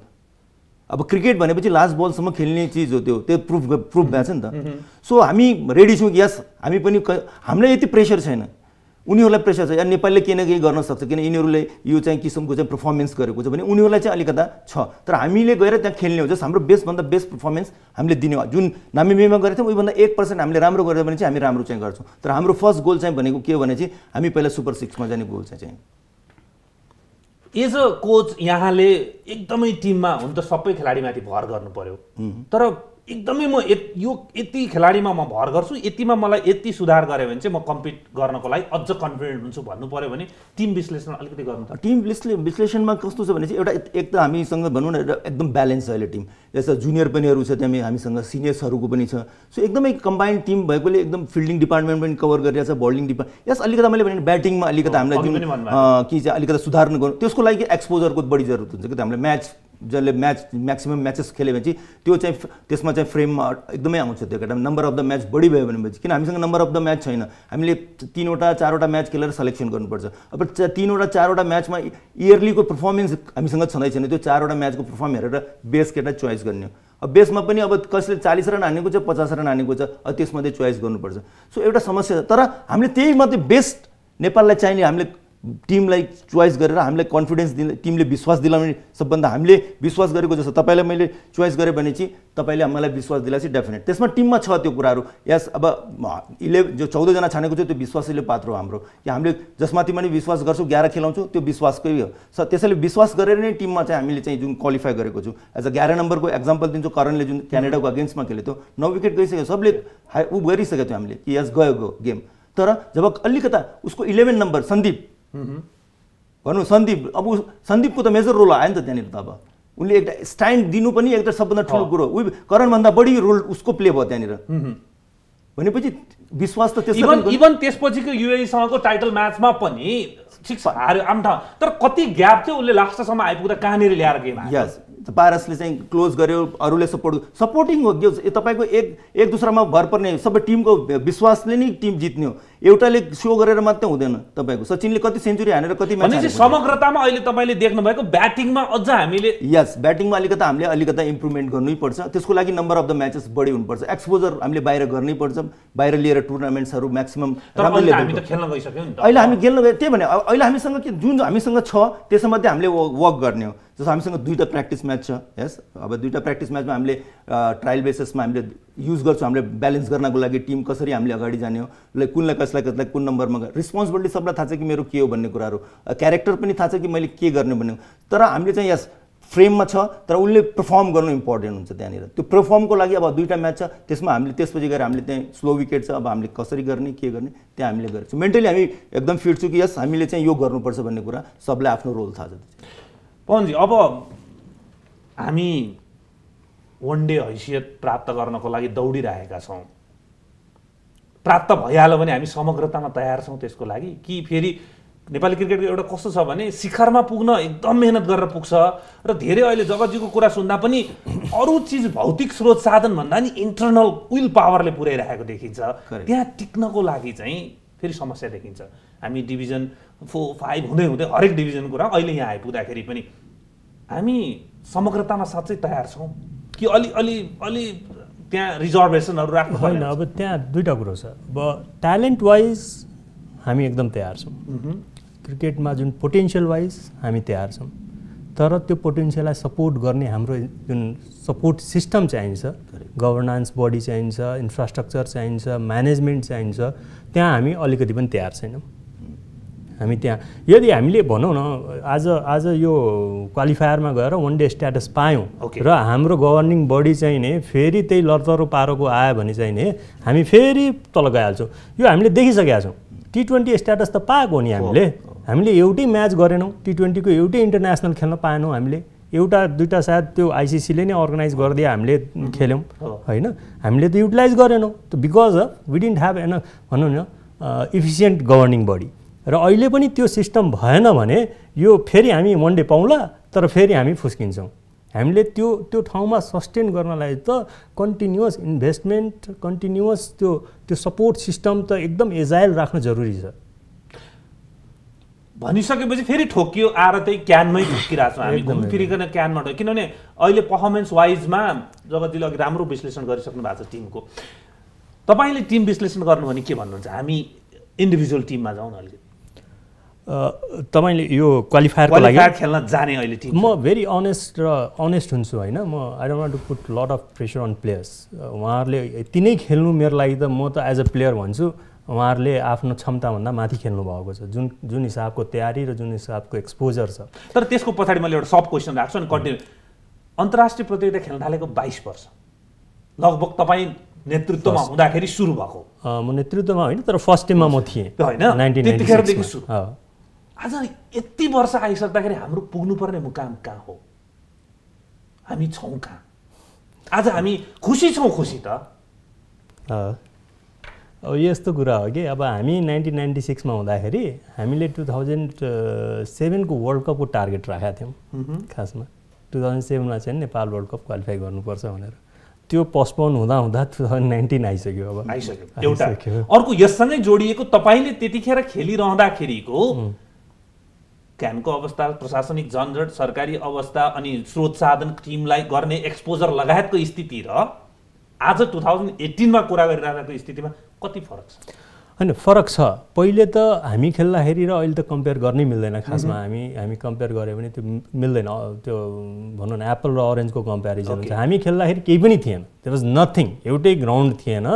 अब क्रिकेट भनेपछि लास्ट बलसम्म खेल्ने चिज हो त्यो त्यो प्रुफ प्रुफ भएको छ नि त सो हामी रेडी छौँ यस हामी पनि हामीलाई यति प्रेसर छैन उनीहरूलाई प्रेसर छ या नेपालले केही न केही गर्न सक्छ किन यिनीहरूले यो चाहिँ किसिमको चाहिँ पर्फर्मेन्स गरेको छ भने उनीहरूलाई चाहिँ अलिकता छ तर हामीले गएर त्यहाँ खेल्ने हुन्छ हाम्रो बेस्टभन्दा बेस्ट पर्फर्मेन्स हामीले दिने जुन नामिबेमा गरेको थियौँ उयोभन्दा एक पर्सेन्ट हामीले राम्रो गर्यो भने चाहिँ हामी राम्रो चाहिँ गर्छौँ तर हाम्रो फर्स्ट गोल चाहिँ भनेको के हो भने चाहिँ हामी पहिला सुपर सिक्समा जाने गोल चाहिँ एज अ कोच यहाँले एकदमै टिममा हुन त सबै खेलाडीमाथि भर गर्नु पऱ्यो तर एकदमै म यो यति खेलाडीमा म भर गर्छु यतिमा मलाई यति सुधार गऱ्यो भने चाहिँ म कम्पिट गर्नको लागि अझ कन्फिडेन्ट हुन्छु भन्नु पऱ्यो भने टिम विश्लेषण अलिकति गर्नु टिम विश्ले विश्लेषणमा कस्तो छ भने चाहिँ एउटा एक त हामीसँग भनौँ न एउटा एकदम ब्यालेन्स छ अहिले टिम जस्तो जुनियर पनिहरू छ त्यहाँ हामीसँग सिनियर्सहरूको पनि छ सो एकदमै कम्बाइन्ड टिम भएकोले एकदम फिल्डिङ डिपार्टमेन्ट पनि कभर गरिरहेको छ बलिङ डिपार्टमेन्ट यस अलिकति मैले भने ब्याटिङमा अलिकति हामीलाई जुन के चाहिँ अलिकति सुधार्नु गर्नु त्यसको लागि एक्सपोजरको बढी जरुरत हुन्छ कि त हामीलाई म्याच जसले म्याच म्याक्सिमम् म्याचेस खेल्यो भने त्यो चाहिँ त्यसमा चाहिँ फ्रेम एकदमै आउँछ त्यो केटा नम्बर अफ द म्याच बढी भयो भनेपछि किन हामीसँग नम्बर अफ द म्याच छैन हामीले तिनवटा चारवटा म्याच खेलेर सेलेक्सन गर्नुपर्छ अब तिनवटा चारवटा म्याचमा इयरलीको पर्फर्मेन्स हामीसँग छँदै छैन त्यो चारवटा म्याचको पर्फर्म हेरेर बेस केटा चोइस गर्ने हो अब बेसमा पनि अब कसले चालिस रन हानेको छ पचास रन हानेको छ त्यसमध्ये चोइस गर्नुपर्छ सो एउटा समस्या तर हामीले त्यही मात्रै बेस्ट नेपाललाई चाहिने हामीले टिमलाई चोइस गरेर हामीलाई कन्फिडेन्स दिने टिमले विश्वास दिलाउने सबभन्दा हामीले विश्वास गरेको जस्तो तपाईँलाई मैले चोइस गरेँ भने चाहिँ तपाईँले मलाई विश्वास दिलाएपछि डेफिनेट त्यसमा टिममा छ त्यो कुराहरू यस अब इले जो चौधजना छानेको छ त्यो विश्वासले पात्र हो हाम्रो या हामीले जसमाथि पनि विश्वास गर्छौँ ग्यार खेलाउँछौँ त्यो विश्वासकै हो त्यसैले विश्वास गरेर नै टिममा चाहिँ हामीले चाहिँ जुन क्वालिफाई गरेको छौँ एज अ ग्यारह नम्बरको एक्जाम्पल दिन्छु करणले जुन क्यानाडाको अगेन्स्टमा खेल्यो त्यो नौ विकेट गइसक्यो सबले हाई ऊ गरिसकेको थियो हामीले कि यस गयो गेम तर जब अलिकता उसको इलेभेन नम्बर सन्दीप भनौँ सन्दीप अब सन्दीपको त मेजर रोल आयो नि त त्यहाँनिर त अब उसले एउटा स्ट्यान्ड दिनु पनि एउटा सबभन्दा ठुलो कुरो उयो करणभन्दा बढी रोल उसको प्ले भयो त्यहाँनिर भनेपछि विश्वास त इभन त्यसपछिको युएसँगको टाइटल म्याचमा पनि ठिक छ हार्यो आम्ठा तर कति ग्याप चाहिँ उसले लास्टसम्म आइपुग्दा कहाँनिर ल्याएर गेम यस पारसले चाहिँ क्लोज गर्यो अरूले सपोर्ट सपोर्टिङ हो तपाईँको एक एक दुसरामा भर पर्ने सबै टिमको विश्वासले नै टिम जित्ने हो एउटाले सो गरेर मात्रै हुँदैन तपाईँको सचिनले कति सेन्चुरी हानेर कति समग्रतामा अहिले तपाईँले देख्नु भएको ब्याटिङमा अझ हामीले यस ब्याटिङमा अलिकति हामीले अलिकति इम्प्रुभमेन्ट गर्नैपर्छ त्यसको लागि नम्बर अफ द म्याचेस बढी हुनुपर्छ एक्सपोजर हामीले बाहिर गर्नै गर्नैपर्छ बाहिर लिएर टुर्नामेन्ट्सहरू म्याक्सिमम अहिले हामी खेल्न गयो त्यही भने अहिले हामीसँग जुन हामीसँग छ त्यसमध्ये हामीले वर्क गर्ने हो जस्तो हामीसँग दुईवटा प्र्याक्टिस म्याच छ यस अब दुईवटा प्र्याक्टिस म्याचमा हामीले ट्रायल बेसिसमा हामीले युज गर्छौँ हामीले ब्यालेन्स गर्नको लागि टिम कसरी हामीले अगाडि जाने हो ल कुनलाई कसलाई कसलाई कुन नम्बरमा रेस्पोन्सिबिलिटी सबलाई थाहा छ कि मेरो के हो भन्ने कुराहरू क्यारेक्टर पनि थाहा छ कि मैले के गर्ने भन्ने तर हामीले चाहिँ यस फ्रेममा छ तर उसले पर्फर्म गर्नु इम्पोर्टेन्ट हुन्छ त्यहाँनिर त्यो पर्फर्मको लागि अब दुईवटा म्याच छ त्यसमा हामीले त्यसपछि गएर हामीले त्यहाँ स्लो विकेट छ अब हामीले कसरी गर्ने के गर्ने त्यहाँ हामीले गरेको छ मेन्टली हामी एकदम फिट छु कि यस हामीले चाहिँ यो गर्नुपर्छ भन्ने कुरा सबलाई आफ्नो रोल थाहा छ पवनजी अब हामी वान डे हैसियत प्राप्त गर्नको लागि दौडिरहेका छौँ प्राप्त भइहाल्यो भने हामी समग्रतामा तयार छौँ त्यसको लागि कि फेरि नेपाली क्रिकेटको एउटा कस्तो छ भने शिखरमा पुग्न एकदम मेहनत गरेर पुग्छ र धेरै अहिले जगतजीको कुरा सुन्दा पनि अरू चिज भौतिक स्रोत साधन भन्दा नि इन्टरनल विल पावरले पुर्याइरहेको देखिन्छ त्यहाँ टिक्नको लागि चाहिँ फेरि समस्या देखिन्छ हामी डिभिजन फोर फाइभ हुँदै हुँदै हरेक डिभिजनको कुरा अहिले यहाँ आइपुग्दाखेरि पनि हामी समग्रतामा साँच्चै तयार छौँ कि अलि अलि अलि त्यहाँ रिजर्भेसनहरू राख्नु होइन अब त्यहाँ दुइटा कुरो छ अब ट्यालेन्ट वाइज हामी एकदम तयार छौँ क्रिकेटमा जुन पोटेन्सियल वाइज हामी तयार छौँ तर त्यो पोटेन्सियललाई सपोर्ट गर्ने हाम्रो जुन सपोर्ट सिस्टम चाहिन्छ गभर्नान्स बडी चाहिन्छ इन्फ्रास्ट्रक्चर चाहिन्छ म्यानेजमेन्ट चाहिन्छ त्यहाँ हामी अलिकति पनि तयार छैनौँ हामी त्यहाँ यदि हामीले भनौँ न आज आज यो क्वालिफायरमा गएर वान डे स्ट्याटस पायौँ र हाम्रो गभर्निङ बडी चाहिँ नि फेरि त्यही लर्तरो पारोको आयो भने चाहिँ नि हामी फेरि तल गइहाल्छौँ यो हामीले देखिसकेका छौँ टी ट्वेन्टी स्ट्याटस त पाएको हो नि हामीले हामीले एउटै म्याच गरेनौँ टी ट्वेन्टीको एउटै इन्टरनेसनल खेल्न पाएनौँ हामीले एउटा दुइटा सायद त्यो आइसिसीले नै अर्गनाइज गरिदियो हामीले खेल्यौँ होइन हामीले त युटिलाइज गरेनौँ because of we have an भनौँ न इफिसियन्ट गभर्निङ बडी र अहिले पनि त्यो सिस्टम भएन भने यो फेरि हामी मन्डे पाउँला तर फेरि हामी फुस्किन्छौँ हामीले त्यो त्यो ठाउँमा सस्टेन गर्नलाई त कन्टिन्युस इन्भेस्टमेन्ट कन्टिन्युस त्यो त्यो सपोर्ट सिस्टम त एकदम एजाइल राख्न जरुरी छ भनिसकेपछि फेरि ठोकियो आएर त्यही क्यानमै छौँ हामी घुमफिरिकन क्यानमा किनभने अहिले पर्फर्मेन्स वाइजमा जगतजीले अघि राम्रो विश्लेषण गरिसक्नु भएको छ टिमको तपाईँले टिम विश्लेषण गर्नु भने के भन्नुहुन्छ हामी इन्डिभिजुअल टिममा जाउँ न अलिकति तपाईँले यो क्वालिफायरको लागि खेल्न जाने अहिले म भेरी अनेस्ट र अनेस्ट हुन्छु होइन म I don't want to put lot of pressure on players उहाँहरूले यति नै खेल्नु मेरो लागि त म त एज अ प्लेयर भन्छु उहाँहरूले आफ्नो क्षमताभन्दा माथि खेल्नु भएको छ जुन जुन हिसाबको तयारी र जुन हिसाबको एक्सपोजर छ तर त्यसको पछाडि मैले एउटा सब क्वेसन राख्छु अनि कन्टिन्यू अन्तर्राष्ट्रिय प्रतियोगिता खेल्न थालेको बाइस वर्ष लगभग तपाईँ नेतृत्वमा हुँदाखेरि सुरु भएको म नेतृत्वमा होइन तर फर्स्ट टिममा म थिएँ होइन आज यति वर्ष आइसक्दाखेरि हाम्रो पुग्नुपर्ने मुकाम कहाँ हो हामी छौँ कहाँ आज हामी खुसी छौँ खुसी त अब यस्तो कुरा हो कि अब हामी नाइन्टिन नाइन्टी सिक्समा हुँदाखेरि हामीले टु थाउजन्ड सेभेनको वर्ल्ड कपको टार्गेट राखेका थियौँ खासमा टु थाउजन्ड सेभेनमा चाहिँ नेपाल वर्ल्ड कप क्वालिफाई गर्नुपर्छ भनेर त्यो पोस्टपोन हुँदा हुँदा टु थाउजन्ड नाइन्टिन आइसक्यो अब आइसक्यो एउटा अर्को यससँगै जोडिएको तपाईँले त्यतिखेर खेलिरहँदाखेरिको घ्यानको अवस्था प्रशासनिक झन्झट सरकारी अवस्था अनि स्रोत साधन टिमलाई गर्ने एक्सपोजर लगायतको स्थिति र आज टु थाउजन्ड एटिनमा कुरा गरिरहेको स्थितिमा कति फरक छ होइन फरक छ पहिले त हामी खेल्दाखेरि र अहिले त कम्पेयर गर्नै मिल्दैन खासमा हामी हामी कम्पेयर गऱ्यो भने त्यो मिल्दैन त्यो भनौँ न एप्पल र अरेन्जको कम्पेरिजन हुन्छ हामी खेल्दाखेरि केही पनि थिएन देयर वाज नथिङ एउटै ग्राउन्ड थिएन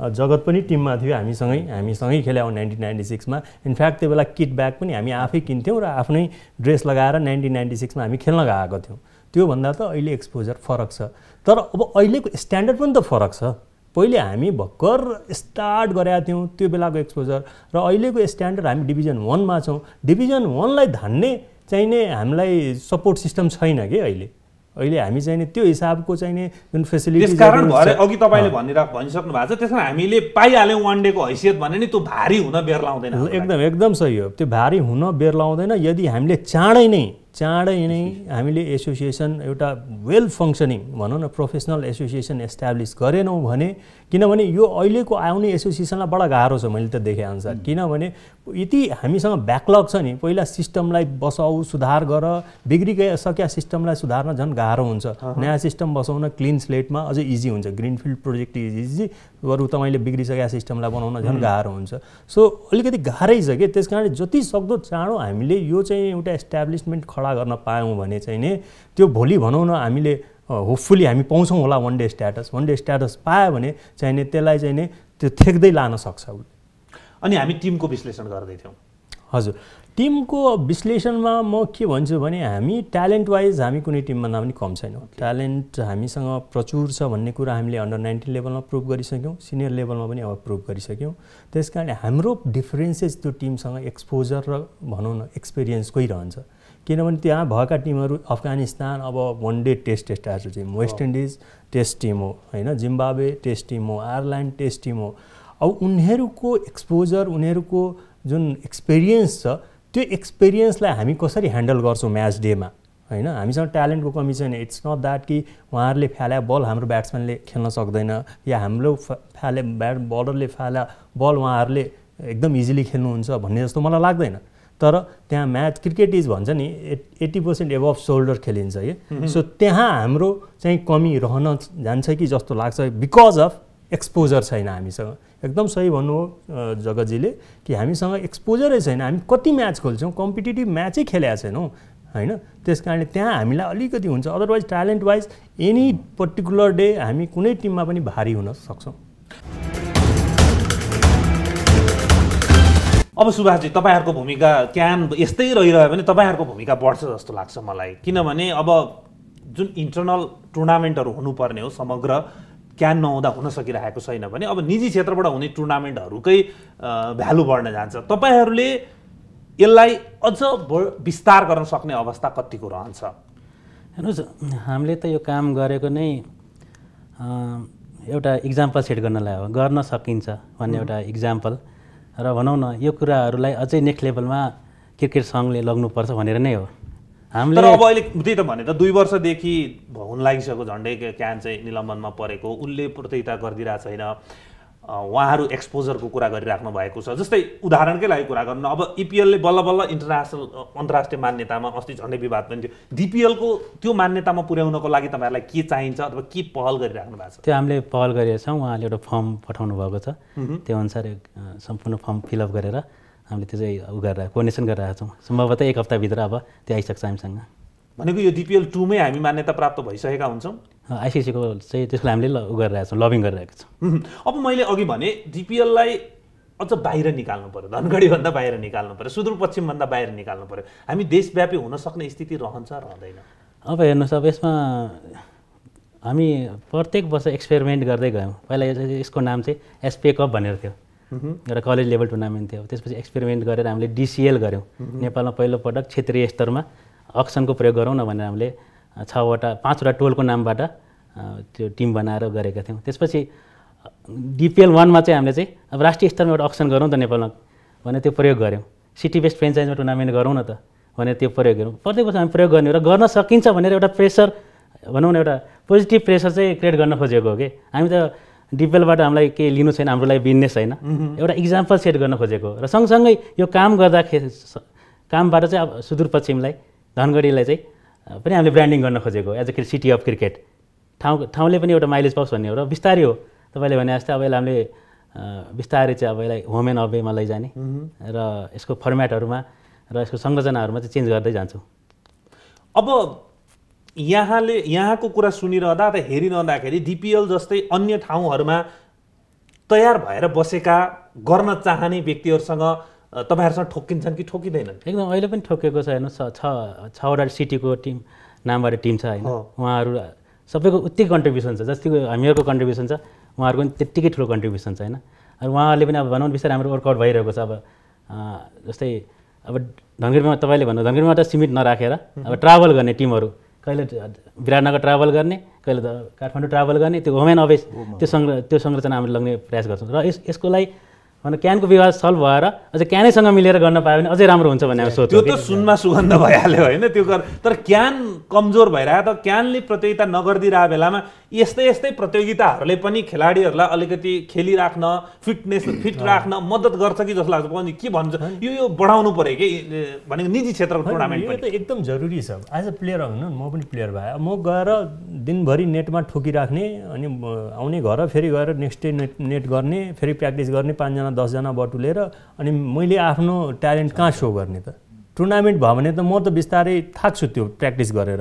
जगत पनि टिममा थियो हामीसँगै हामीसँगै खेल्यौँ नाइन्टिन नाइन्टी सिक्समा इनफ्याक्ट त्यो बेला किट ब्याग पनि हामी आफै किन्थ्यौँ र आफ्नै ड्रेस लगाएर नाइन्टिन नाइन्टी सिक्समा हामी खेल्न गएको थियौँ त्योभन्दा त अहिले एक्सपोजर फरक छ तर अब अहिलेको स्ट्यान्डर्ड पनि त फरक छ पहिले हामी भर्खर स्टार्ट गरेका थियौँ त्यो बेलाको एक्सपोजर र अहिलेको स्ट्यान्डर्ड हामी डिभिजन वानमा छौँ डिभिजन वानलाई धान्ने चाहिँ चाहिने हामीलाई सपोर्ट सिस्टम छैन कि अहिले अहिले हामी चाहिँ त्यो हिसाबको चाहिँ जुन फेसिलिटी कारण भएर अघि तपाईँले भनिरह भनिसक्नु भएको छ त्यसमा हामीले पाइहाल्यौँ वान डेको हैसियत भने नि त्यो भारी हुन बेर लाउँदैन एकदम एकदम सही हो त्यो भारी हुन बेर लाउँदैन यदि हामीले चाँडै नै चाँडै नै हामीले एसोसिएसन एउटा वेल फङ्सनिङ भनौँ न प्रोफेसनल एसोसिएसन एस्टाब्लिस गरेनौँ भने किनभने यो अहिलेको आउने एसोसिएसनलाई बडा गाह्रो छ मैले त देखेँ अनुसार किनभने यति हामीसँग ब्याकलग छ नि पहिला सिस्टमलाई बसाउ सुधार गर बिग्रिसकेका सिस्टमलाई सुधार्न झन् गाह्रो हुन्छ नयाँ सिस्टम बसाउन क्लिन स्लेटमा अझै इजी हुन्छ ग्रिनफिल्ड प्रोजेक्ट इज इजी बरु तपाईँले बिग्रिसकेका सिस्टमलाई बनाउन झन् गाह्रो हुन्छ सो अलिकति गाह्रै छ कि त्यस कारण जति सक्दो चाँडो हामीले यो चाहिँ एउटा इस्ट्याब्लिसमेन्ट खडा गर्न पायौँ भने चाहिँ नि त्यो भोलि भनौँ न हामीले होपफुली हामी पाउँछौँ होला one day status one day status पायो भने चाहिने त्यसलाई नि त्यो थ्याक्दै लान सक्छ उसले अनि हामी टिमको विश्लेषण गर्दै गर्दैथ्यौँ हजुर टिमको विश्लेषणमा म के भन्छु भने हामी ट्यालेन्ट वाइज हामी कुनै टिमभन्दा पनि कम छैनौँ ट्यालेन्ट हामीसँग प्रचुर छ भन्ने कुरा हामीले अन्डर नाइन्टिन लेभलमा प्रुभ गरिसक्यौँ सिनियर लेभलमा पनि अब प्रुभ गरिसक्यौँ त्यस कारण हाम्रो डिफ्रेन्सेस त्यो टिमसँग एक्सपोजर र भनौँ न एक्सपिरियन्सकै रहन्छ किनभने त्यहाँ भएका टिमहरू अफगानिस्तान अब वान डे टेस्ट टेस्ट आएको छ वेस्ट इन्डिज टेस्ट टिम हो होइन जिम्बाब्वे टेस्ट टिम हो आयरल्यान्ड टेस्ट टिम हो अब उनीहरूको एक्सपोजर उनीहरूको जुन एक्सपिरियन्स छ त्यो एक्सपिरियन्सलाई हामी कसरी ह्यान्डल गर्छौँ म्याच डेमा होइन हामीसँग ट्यालेन्टको कमी छैन इट्स नट द्याट कि उहाँहरूले फ्याला बल हाम्रो ब्याट्सम्यानले खेल्न सक्दैन या हाम्रो फ्याले ब्याट बलरले फ्याला बल उहाँहरूले एकदम इजिली खेल्नुहुन्छ भन्ने जस्तो मलाई लाग्दैन तर त्यहाँ म्याच क्रिकेट इज भन्छ नि एट्टी पर्सेन्ट एभ सोल्डर खेलिन्छ है सो त्यहाँ हाम्रो चाहिँ कमी रहन जान्छ कि जस्तो लाग्छ बिकज अफ एक्सपोजर छैन हामीसँग एकदम सही भन्नु हो जगजीले कि हामीसँग एक्सपोजरै छैन हामी कति म्याच खोल्छौँ कम्पिटेटिभ म्याचै खेलेका छैनौँ होइन त्यस कारणले त्यहाँ हामीलाई अलिकति हुन्छ otherwise talent wise any particular day हामी कुनै टिममा पनि भारी हुन सक्छौँ अब सुभाषजी तपाईँहरूको भूमिका क्यान यस्तै रहिरह्यो भने तपाईँहरूको भूमिका बढ्छ जस्तो लाग्छ मलाई किनभने अब जुन इन्टरनल टुर्नामेन्टहरू हुनुपर्ने हो समग्र क्यान नहुँदा हुन सकिरहेको छैन भने अब निजी क्षेत्रबाट हुने टुर्नामेन्टहरूकै भ्यालु बढ्न जान्छ तपाईँहरूले यसलाई अझ विस्तार गर्न सक्ने अवस्था कतिको रहन्छ हेर्नुहोस् हामीले त यो काम गरेको नै एउटा इक्जाम्पल सेट गर्नलाई हो गर्न सकिन्छ भन्ने एउटा इक्जाम्पल र भनौँ न यो कुराहरूलाई अझै नेक्स्ट लेभलमा क्रिकेट सङ्घले लग्नुपर्छ भनेर नै हो हामीले अब अहिले त्यही त भने त दुई वर्षदेखि हुन लागिसकेको झन्डै क्यान चाहिँ निलम्बनमा परेको उसले प्रतियोगिता गरिदिरहेको छैन उहाँहरू एक्सपोजरको कुरा गरिराख्नु भएको छ जस्तै उदाहरणकै लागि कुरा गर्नु अब इपिएलले e बल्ल बल्ल इन्टरनेसनल अन्तर्राष्ट्रिय मान्यतामा अस्ति झन्डै विवाद पनि थियो डिपिएलको त्यो मान्यतामा पुर्याउनको लागि तपाईँहरूलाई के चाहिन्छ अथवा के पहल गरिराख्नु भएको छ त्यो हामीले पहल गरेका छौँ उहाँले एउटा फर्म पठाउनु भएको छ त्यो अनुसार सम्पूर्ण फर्म फिलअप गरेर हामीले त्यो चाहिँ उ गरेर कोर्डिनेसन गरिरहेको छौँ सम्भवतः एक हप्ताभित्र अब त्यो आइसक्छ हामीसँग भनेको यो डिपिएल टूमै हामी मान्यता प्राप्त भइसकेका हुन्छौँ आइसिसीको चाहिँ त्यसलाई हामीले गरिरहेको छौँ लभिङ गरिरहेको छौँ अब मैले अघि भने डिपिएललाई अझ बाहिर निकाल्नु पऱ्यो धनगढीभन्दा बाहिर निकाल्नु पऱ्यो सुदूरपश्चिमभन्दा बाहिर निकाल्नु पऱ्यो हामी देशव्यापी हुन सक्ने स्थिति रहन्छ रहँदैन अब हेर्नुहोस् अब यसमा हामी प्रत्येक वर्ष एक्सपेरिमेन्ट गर्दै गयौँ पहिला यसको नाम चाहिँ एसपे कप भनेर थियो एउटा कलेज लेभल टुर्नामेन्ट थियो त्यसपछि एक्सपेरिमेन्ट गरेर हामीले डिसिएल गऱ्यौँ नेपालमा पहिलोपटक क्षेत्रीय स्तरमा अक्सनको प्रयोग गरौँ न भनेर हामीले छवटा पाँचवटा टोलको नामबाट त्यो टिम बनाएर गरेका थियौँ त्यसपछि डिपिएल वानमा चाहिँ हामीले चाहिँ अब राष्ट्रिय स्तरमा एउटा अक्सन गरौँ त नेपालमा भने त्यो प्रयोग गऱ्यौँ सिटी बेस्ट फ्रेन्चाइजमा टुर्नामेन्ट गरौँ न त भने त्यो प्रयोग गऱ्यौँ प्रत्येक वर्ष हामी प्रयोग गर्ने र गर्न सकिन्छ भनेर एउटा प्रेसर भनौँ न एउटा पोजिटिभ प्रेसर चाहिँ क्रिएट गर्न खोजेको हो कि हामी त डिपिएलबाट हामीलाई केही लिनु छैन हाम्रो लागि बिजनेस होइन एउटा इक्जाम्पल सेट गर्न खोजेको र सँगसँगै यो काम गर्दाखेरि कामबाट चाहिँ अब सुदूरपश्चिमलाई धनगढीलाई चाहिँ पनि हामीले ब्रान्डिङ गर्न खोजेको as a city of cricket ठाउँ ठाउँले पनि एउटा माइलेज पाओस् भन्ने हो र बिस्तारै हो तपाईँले भने जस्तै अब यसलाई हामीले बिस्तारै चाहिँ अब यसलाई होम एन्ड अवेमा लैजाने र यसको फर्मेटहरूमा र यसको संरचनाहरूमा चाहिँ चेन्ज गर्दै जान्छौँ अब यहाँले यहाँको कुरा सुनिरहँदा अथवा हेरिरहँदाखेरि डिपिएल जस्तै अन्य ठाउँहरूमा तयार भएर बसेका गर्न चाहने व्यक्तिहरूसँग तपाईँहरूसँग ठोकिन्छन् कि ठोकिँदैनन् एकदम अहिले पनि ठोकिएको छ हेर्नुहोस् छ छवटा सिटीको टिम नामबाट टिम छ होइन उहाँहरू सबैको उत्तिकै कन्ट्रिब्युसन छ जस्तै हामीहरूको कन्ट्रिब्युसन छ उहाँहरूको पनि त्यत्तिकै ठुलो कन्ट्रिब्युसन छ होइन अब उहाँहरूले पनि अब भनौँ न बिस्तारै हाम्रो वर्कआउट भइरहेको छ अब जस्तै अब धनगिरीमा तपाईँले भन्नु धनगिरीमा त सीमित नराखेर अब ट्राभल गर्ने टिमहरू कहिले विराटनगर ट्राभल गर्ने कहिले त काठमाडौँ ट्राभल गर्ने त्यो वुमेन अभेस त्यो सङ्ग्र त्यो संरचना हामीले लग्ने प्रयास गर्छौँ र यस यसको लागि अन्त क्यानको विवाद सल्भ भएर अझै क्यानैसँग मिलेर गर्न पायो भने अझै राम्रो हुन्छ भन्ने सोच त्यो त सुनमा सुगन्ध भइहाल्यो होइन त्यो गर तर क्यान कमजोर भइरहेको त क्यानले प्रतियोगिता नगरिदिरहेको बेलामा यस्तै यस्तै प्रतियोगिताहरूले पनि खेलाडीहरूलाई अलिकति खेलिराख्न फिटनेस (clears throat) फिट राख्न मद्दत गर्छ कि जस्तो लाग्छ पनि के भन्छ यो यो बढाउनु पऱ्यो कि भनेको निजी क्षेत्रको टुर्नामेन्ट यो त एकदम जरुरी छ एज अ प्लेयर होइन म पनि प्लेयर भए म गएर दिनभरि नेटमा ठोकिराख्ने अनि आउने घर फेरि गएर नेक्स्ट डे नेट नेट गर्ने फेरि प्र्याक्टिस गर्ने पाँचजना दसजना बटुलेर अनि मैले आफ्नो ट्यालेन्ट कहाँ सो गर्ने त टुर्नामेन्ट भयो भने त म त बिस्तारै थाक्छु त्यो प्र्याक्टिस गरेर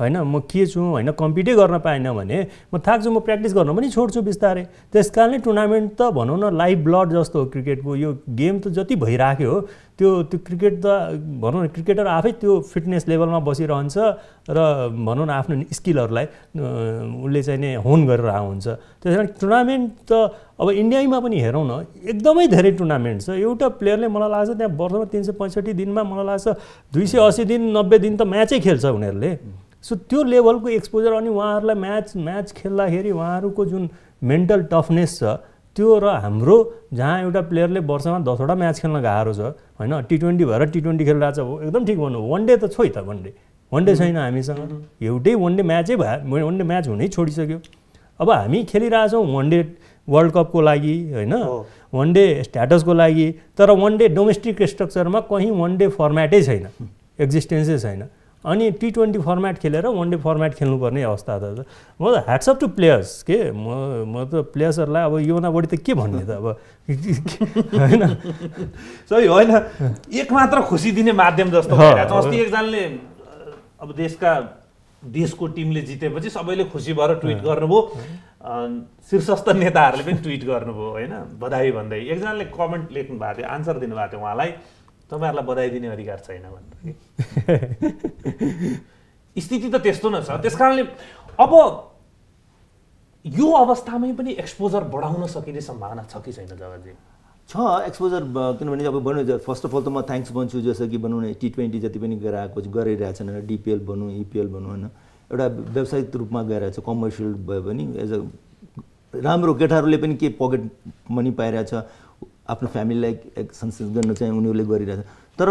होइन म के छु होइन कम्पिटै गर्न पाएन भने म थाक्छु म प्र्याक्टिस गर्न पनि छोड्छु बिस्तारै त्यस कारणले टुर्नामेन्ट त भनौँ न लाइभ ब्लड जस्तो हो क्रिकेटको यो गेम त जति भइराख्यो त्यो त्यो क्रिकेट त भनौँ न क्रिकेटर आफै त्यो फिटनेस लेभलमा बसिरहन्छ र भनौँ न आफ्नो स्किलहरूलाई उसले चाहिँ नै होन गरेर हुन्छ त्यस कारण टुर्नामेन्ट त अब इन्डियामा पनि हेरौँ न एकदमै धेरै टुर्नामेन्ट छ एउटा प्लेयरले मलाई लाग्छ त्यहाँ वर्षमा तिन सय पैँसठी दिनमा मलाई लाग्छ दुई सय असी दिन नब्बे दिन त म्याचै खेल्छ उनीहरूले सो त्यो लेभलको एक्सपोजर अनि उहाँहरूलाई म्याच म्याच खेल्दाखेरि उहाँहरूको जुन मेन्टल टफनेस छ त्यो र हाम्रो जहाँ एउटा प्लेयरले वर्षमा दसवटा म्याच खेल्न गाह्रो छ होइन टी ट्वेन्टी भएर टी ट्वेन्टी खेलिरहेको छ एकदम ठिक भन्नु वान डे त छोइ त वान डे वान डे छैन हामीसँग एउटै वान डे म्याचै भए वान डे म्याच हुनै छोडिसक्यो अब हामी खेलिरहेछौँ वान डे वर्ल्ड कपको लागि होइन वान डे स्ट्याटसको लागि तर वान डे डोमेस्टिक स्ट्रक्चरमा कहीँ वान डे फर्मेटै छैन एक्जिस्टेन्सै छैन अनि टी ट्वेन्टी फर्मेट खेलेर वान डे फर्मेट खेल्नुपर्ने अवस्था त म त ह्याट्सअप टु प्लेयर्स के म म त प्लेयर्सहरूलाई अब योभन्दा बढी त के भन्ने त अब होइन सही होइन एक मात्र खुसी दिने माध्यम जस्तो अस्ति एकजनाले अब देशका देशको टिमले जितेपछि सबैले खुसी भएर ट्विट गर्नुभयो शीर्षस्थ नेताहरूले पनि ट्विट गर्नुभयो होइन बधाई भन्दै एकजनाले कमेन्ट लेख्नु भएको थियो आन्सर दिनुभएको थियो उहाँलाई तपाईँहरूलाई बधाई दिने अधिकार छैन भनेर (laughs) स्थिति त त्यस्तो नै छ त्यस कारणले अब यो अवस्थामै पनि एक्सपोजर बढाउन सकिने सम्भावना छ कि छैन जगतजी छ एक्सपोजर किनभने अब भनौँ फर्स्ट अफ अल त म थ्याङ्क्स भन्छु जस्तो कि भनौँ न टी ट्वेन्टी जति पनि गराएको गरिरहेछन् होइन डिपिएल भनौँ इपिएल भनौँ होइन एउटा व्यावसायिक रूपमा गइरहेछ कमर्सियल भयो भने एज अ राम्रो केटाहरूले पनि के पकेट मनी पाइरहेछ आफ्नो फ्यामिलीलाई सन्सेस गर्न चाहिँ उनीहरूले गरिरहेछ तर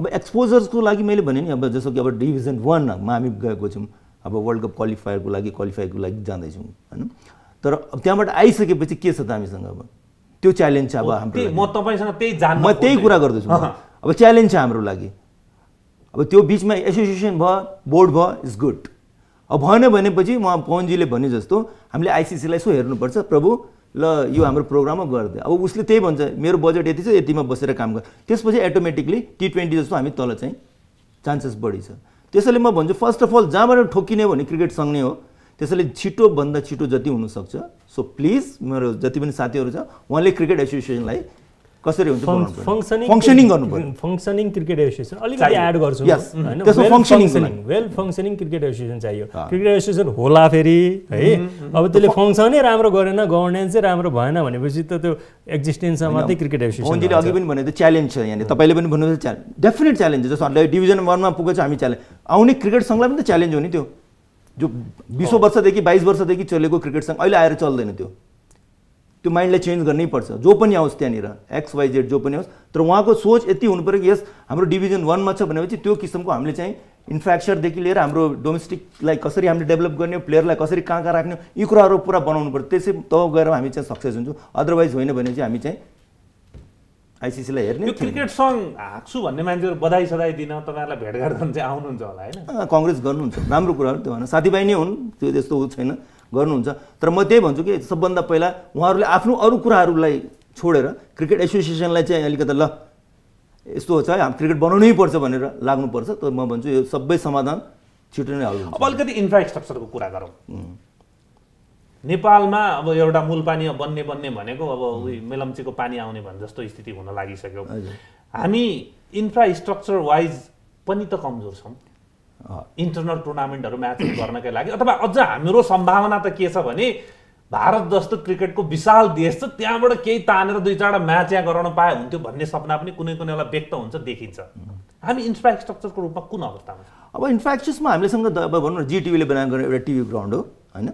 अब एक्सपोजर्सको लागि मैले भने नि अब जस्तो कि अब डिभिजन वानमा हामी गएको छौँ अब वर्ल्ड कप क्वालिफायरको लागि क्वालिफायरको लागि जाँदैछौँ होइन तर अब त्यहाँबाट आइसकेपछि के छ त हामीसँग अब त्यो च्यालेन्ज छ अब हाम्रो म तपाईँसँग त्यही जान म त्यही कुरा गर्दैछु अब च्यालेन्ज छ हाम्रो लागि अब त्यो बिचमा एसोसिएसन भयो बोर्ड भयो इज गुड अब भएन भनेपछि उहाँ पवनजीले भने जस्तो हामीले आइसिसीलाई यसो हेर्नुपर्छ प्रभु ल यो हाम्रो प्रोग्राममा गरिदियो अब उसले त्यही भन्छ मेरो बजेट यति छ यतिमा बसेर काम गर त्यसपछि एटोमेटिकली टी ट्वेन्टी जस्तो हामी तल चाहिँ चान्सेस बढी छ त्यसैले म भन्छु फर्स्ट अफ अल जहाँबाट ठोकिने भने क्रिकेटसँग नै हो त्यसैले छिटोभन्दा छिटो जति हुनसक्छ सो प्लिज मेरो जति पनि साथीहरू छ उहाँले क्रिकेट एसोसिएसनलाई कसरी हुन्छ फङ्सनिङ फङ्सनिङ गर्नु पर्यो फङ्सनिङ क्रिकेट एसोसिएसन अलिकति एड गर्छु होइन functioning well functioning cricket association चाहियो क्रिकेट एसोसिएसन होला फेरि है अब त्यसले फङ्सनै राम्रो गरेन गभर्नेन्स चाहिँ राम्रो भएन भनेपछि त त्यो एक्जिस्टेन्समा मात्रै क्रिकेट एसोसिएसन अघि पनि भनेको च्यालेन्ज छ यहाँनिर तपाईँले पनि भन्नुहुन्छ च्यालेन्ज डेफिनेट च्यालेन्ज जस्तो हामीले डिभिजन वानमा पुगेको छ हामी च्यालेन्ज आउने क्रिकेट सङ्घलाई पनि त च्यालेन्ज हो नि त्यो जो बिसौँ वर्षदेखि बाइस वर्षदेखि चलेको क्रिकेट सङ्घ अहिले आएर चल्दैन त्यो त्यो माइन्डलाई चेन्ज गर्नै पर्छ जो पनि आओस् त्यहाँनिर एक्स वाइ जेड जो पनि आओस् तर उहाँको सोच यति हुनु पऱ्यो कि यस हाम्रो डिभिजन वानमा छ भनेपछि त्यो किसिमको हामीले चाहिँ इन्फ्रास्ट्रक्चरदेखि लिएर हाम्रो डोमेस्टिकलाई कसरी हामीले डेभलप गर्ने प्लेयरलाई कसरी कहाँ कहाँ राख्ने यी कुराहरू पुरा बनाउनु पर्यो त्यसै तब गएर हामी चाहिँ सक्सेस हुन्छौँ अदरवाइज होइन भने चाहिँ हामी चाहिँ आइसिसीलाई हेर्ने यो क्रिकेट सङ्घ हाँक्छु भन्ने मान्छेहरू बधाई सधाई दिन तपाईँहरूलाई भेटघाट गर्नु चाहिँ आउनुहुन्छ होला होइन कङ्ग्रेस गर्नुहुन्छ राम्रो कुराहरू त्यो भएन साथीभाइ नै हुन् त्यो त्यस्तो छैन गर्नुहुन्छ तर म त्यही भन्छु कि सबभन्दा पहिला उहाँहरूले आफ्नो अरू कुराहरूलाई छोडेर क्रिकेट एसोसिएसनलाई चाहिँ अलिकति ल यस्तो छ हामी क्रिकेट बनाउनै पर्छ भनेर लाग्नुपर्छ तर म भन्छु यो सबै समाधान छिटो नै हल अब अलिकति इन्फ्रास्ट्रक्चरको कुरा गरौँ नेपालमा अब एउटा मूल पानी बन्ने बन्ने भनेको अब उयो मेलम्चीको पानी आउने भने जस्तो स्थिति हुन लागिसक्यो हामी इन्फ्रास्ट्रक्चर वाइज पनि त कमजोर छौँ इन्टरनल टुर्नामेन्टहरू म्याचहरू गर्नकै लागि अथवा अझ हाम्रो सम्भावना त के छ भने भारत जस्तो क्रिकेटको विशाल देश छ त्यहाँबाट केही तानेर दुई चारवटा म्याच यहाँ गराउन पाए हुन्थ्यो भन्ने सपना पनि कुनै कुनै बेला व्यक्त हुन्छ देखिन्छ हामी इन्फ्रास्ट्रक्चरको रूपमा कुन अवस्थामा छ अब इन्फ्रास्ट्रक्चरमा हामीलेसँग अब भनौँ न जिटिभीले बनाएको एउटा टिभी ग्राउन्ड हो होइन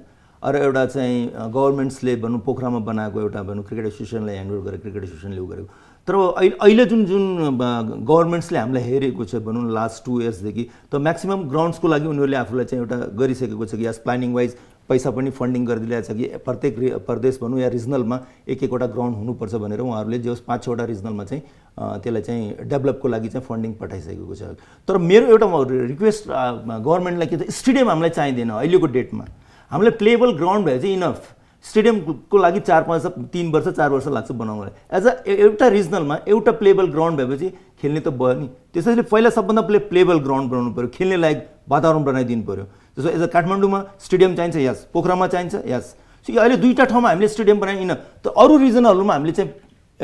र एउटा चाहिँ गभर्मेन्ट्सले भनौँ पोखरामा बनाएको एउटा भनौँ क्रिकेट एसोसिएसनलाई ह्यान्डओभर गरेर क्रिकेट एसोसिएसनले उ गरेको तर अहिले अहिले जुन जुन गभर्मेन्ट्सले हामीलाई हेरेको छ भनौँ न लास्ट टु इयर्सदेखि त म्याक्सिमम् ग्राउन्ड्सको लागि उनीहरूले आफूलाई चाहिँ एउटा गरिसकेको छ कि यस प्लानिङ वाइज पैसा पनि फन्डिङ गरिदिएको छ कि प्रत्येक प्रदेश भनौँ या रिजनलमा एक एकवटा ग्राउन्ड हुनुपर्छ भनेर उहाँहरूले जे होस् पाँच छवटा रिजनलमा चाहिँ त्यसलाई चाहिँ डेभलपको लागि चाहिँ फन्डिङ पठाइसकेको छ तर मेरो एउटा रिक्वेस्ट गभर्मेन्टलाई के त स्टेडियम हामीलाई चाहिँदैन अहिलेको डेटमा हामीलाई प्लेबल ग्राउन्ड भए चाहिँ इनफ स्टेडियमको लागि चार पाँच तिन वर्ष चार वर्ष लाग्छ बनाउनलाई एज अ एउटा रिजनलमा एउटा प्लेबल ग्राउन्ड भएपछि खेल्ने त भयो नि त्यसैले पहिला सबभन्दा पहिले प्लेबल ग्राउन्ड बनाउनु पऱ्यो खेल्ने लायक वातावरण बनाइदिनु पऱ्यो जस्तो एज अ काठमाडौँमा स्टेडियम चाहिन्छ यस पोखरामा चाहिन्छ यस सो अहिले दुईवटा ठाउँमा हामीले स्टेडियम बनाइएन त अरू रिजनहरूमा हामीले चाहिँ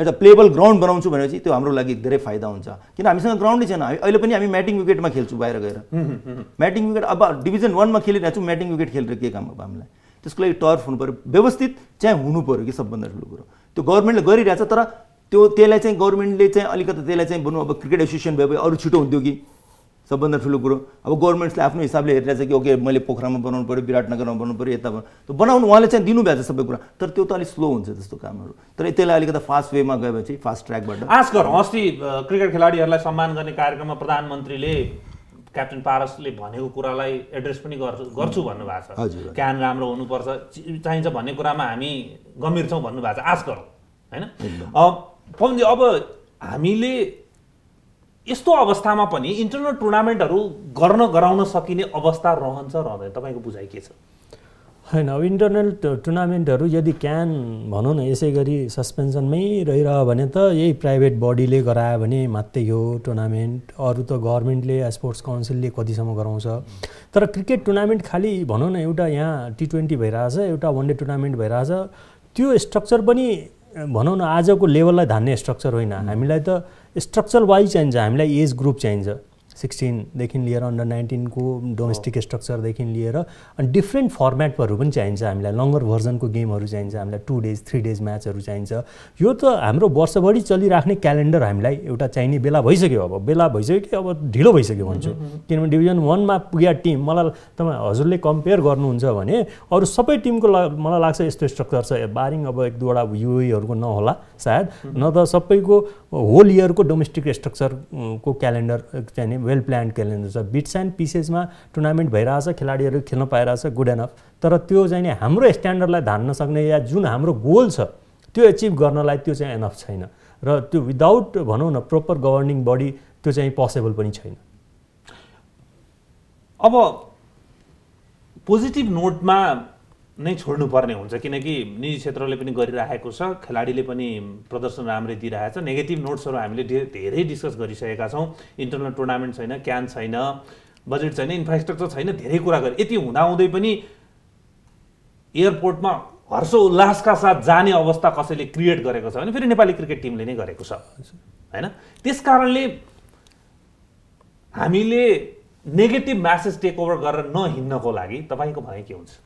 एउटा प्लेबल ग्राउन्ड बनाउँछु भनेपछि त्यो हाम्रो लागि धेरै फाइदा हुन्छ किन हामीसँग ग्राउन्डै छैन हामी अहिले पनि हामी म्याटिङ विकेटमा खेल्छौँ बाहिर गएर म्याटिङ विकेट अब डिभिजन वानमा खेलिरहेको छौँ म्याटिङ विकेट खेलेर के काम अब हामीलाई त्यसको लागि टर्फ हुनु पऱ्यो व्यवस्थित चाहिँ हुनु पऱ्यो कि सबभन्दा ठुलो कुरो त्यो गभर्मेन्टले गरिरहेछ तर त्यो त्यसलाई चाहिँ गभर्मेन्टले चाहिँ अलिकति त्यसलाई चाहिँ भनौँ अब क्रिकेट एसोसिएसन भए अरू छिटो हुन्थ्यो कि सबभन्दा ठुलो कुरो अब गभर्मेन्टले आफ्नो हिसाबले हेरिरहेछ कि ओके मैले पोखरामा बनाउनु पऱ्यो विराटनगरमा बनाउनु पऱ्यो यता बनाउनु बनाउनु उहाँले चाहिँ दिनुभएको छ सबै कुरा तर त्यो त अलिक स्लो हुन्छ त्यस्तो कामहरू तर त्यसलाई अलिकति फास्ट वेमा गएपछि फास्ट ट्र्याकबाट गर अस्ति क्रिकेट खेलाडीहरूलाई सम्मान गर्ने कार्यक्रममा प्रधानमन्त्रीले क्याप्टेन पारसले भनेको कुरालाई एड्रेस पनि गर्छु गर्छु भन्नुभएको छ क्यान राम्रो हुनुपर्छ चाहिन्छ भन्ने कुरामा हामी गम्भीर छौँ भन्नुभएको छ गरौँ होइन पवनजी अब हामीले यस्तो अवस्थामा पनि इन्टरनल टुर्नामेन्टहरू गर्न गराउन सकिने अवस्था रहन्छ रहँदैन तपाईँको बुझाइ के छ होइन अब इन्टरनल टुर्नामेन्टहरू यदि क्यान भनौँ न यसै गरी सस्पेन्सनमै रहिरह भने त यही प्राइभेट बडीले गरायो भने मात्रै हो टुर्नामेन्ट अरू त गभर्मेन्टले स्पोर्ट्स काउन्सिलले कतिसम्म गराउँछ तर क्रिकेट टुर्नामेन्ट खालि भनौँ न एउटा यहाँ टी ट्वेन्टी भइरहेछ एउटा वान डे टुर्नामेन्ट भइरहेछ त्यो स्ट्रक्चर पनि भनौँ न आजको लेभललाई धान्ने स्ट्रक्चर होइन हामीलाई त स्ट्रक्चर वाइज चाहिन्छ हामीलाई एज ग्रुप चाहिन्छ सिक्सटिनदेखि लिएर अन्डर नाइन्टिनको डोमेस्टिक स्ट्रक्चरदेखि लिएर अनि डिफ्रेन्ट फर्मेटहरू पनि चाहिन्छ हामीलाई लङ्गर भर्जनको गेमहरू चाहिन्छ हामीलाई टु डेज थ्री डेज म्याचहरू चाहिन्छ यो त हाम्रो वर्षभरि चलिराख्ने क्यालेन्डर हामीलाई एउटा चाहिने बेला भइसक्यो अब बेला भइसक्यो कि अब ढिलो भइसक्यो भन्छु किनभने डिभिजन वानमा पुग्या टिम मलाई तपाईँ हजुरले कम्पेयर गर्नुहुन्छ भने अरू सबै टिमको मलाई लाग्छ यस्तो स्ट्रक्चर छ बारिङ अब एक दुईवटा युएहरूको e नहोला सायद न त सबैको होल इयरको डोमेस्टिक स्ट्रक्चरको क्यालेन्डर चाहिने वेल प्लान्ड क्यालेन्डर छ बिट्स एन्ड पिसेसमा टुर्नामेन्ट भइरहेछ खेलाडीहरू खेल्न पाइरहेछ गुड एनफ तर त्यो चाहिँ हाम्रो स्ट्यान्डर्डलाई धान्न सक्ने या जुन हाम्रो गोल छ त्यो एचिभ गर्नलाई त्यो चाहिँ एनफ छैन र त्यो विदाउट भनौँ न प्रोपर गभर्निङ बडी त्यो चाहिँ पोसिबल पनि छैन अब पोजिटिभ नोटमा नै छोड्नुपर्ने हुन्छ किनकि निजी क्षेत्रले पनि गरिरहेको छ खेलाडीले पनि प्रदर्शन राम्रै दिइरहेको छ नेगेटिभ नोट्सहरू हामीले धेरै डिस्कस गरिसकेका छौँ इन्टरनल टुर्नामेन्ट छैन क्यान छैन बजेट छैन इन्फ्रास्ट्रक्चर छैन धेरै कुरा गरे यति हुँदाहुँदै पनि एयरपोर्टमा उल्लासका साथ जाने अवस्था कसैले क्रिएट गरेको छ भने फेरि नेपाली क्रिकेट टिमले नै गरेको छ होइन त्यस कारणले हामीले नेगेटिभ म्यासेज टेक ओभर गरेर नहिँड्नको लागि तपाईँको भनाइ के हुन्छ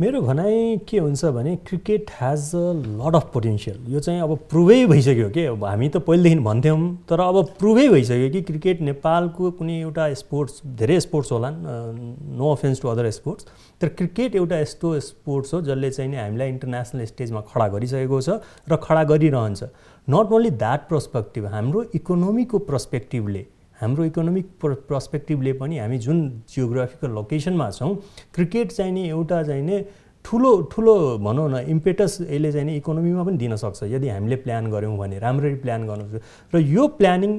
मेरो भनाइ के हुन्छ भने cricket has a lot of potential यो चाहिँ अब प्रुभै भइसक्यो कि अब हामी त पहिलेदेखि भन्थ्यौँ तर अब प्रुभै भइसक्यो कि क्रिकेट नेपालको कुनै एउटा स्पोर्ट्स धेरै स्पोर्ट्स होला no offense to other sports तर क्रिकेट एउटा यस्तो स्पोर्ट्स हो जसले चाहिँ नि हामीलाई इन्टरनेसनल स्टेजमा खडा गरिसकेको छ र खडा गरिरहन्छ नट ओन्ली द्याट पर्सपेक्टिभ हाम्रो इकोनोमीको पर्सपेक्टिभले हाम्रो इकोनोमिक पर्सपेक्टिभले पनि हामी जुन जियोग्राफिकल लोकेसनमा छौँ क्रिकेट चाहिँ नि एउटा चाहिँ नि ठुलो ठुलो भनौँ न इम्पेटस यसले चाहिँ इकोनोमीमा पनि दिनसक्छ यदि हामीले प्लान गऱ्यौँ भने राम्ररी प्लान गर्नु र यो प्लानिङ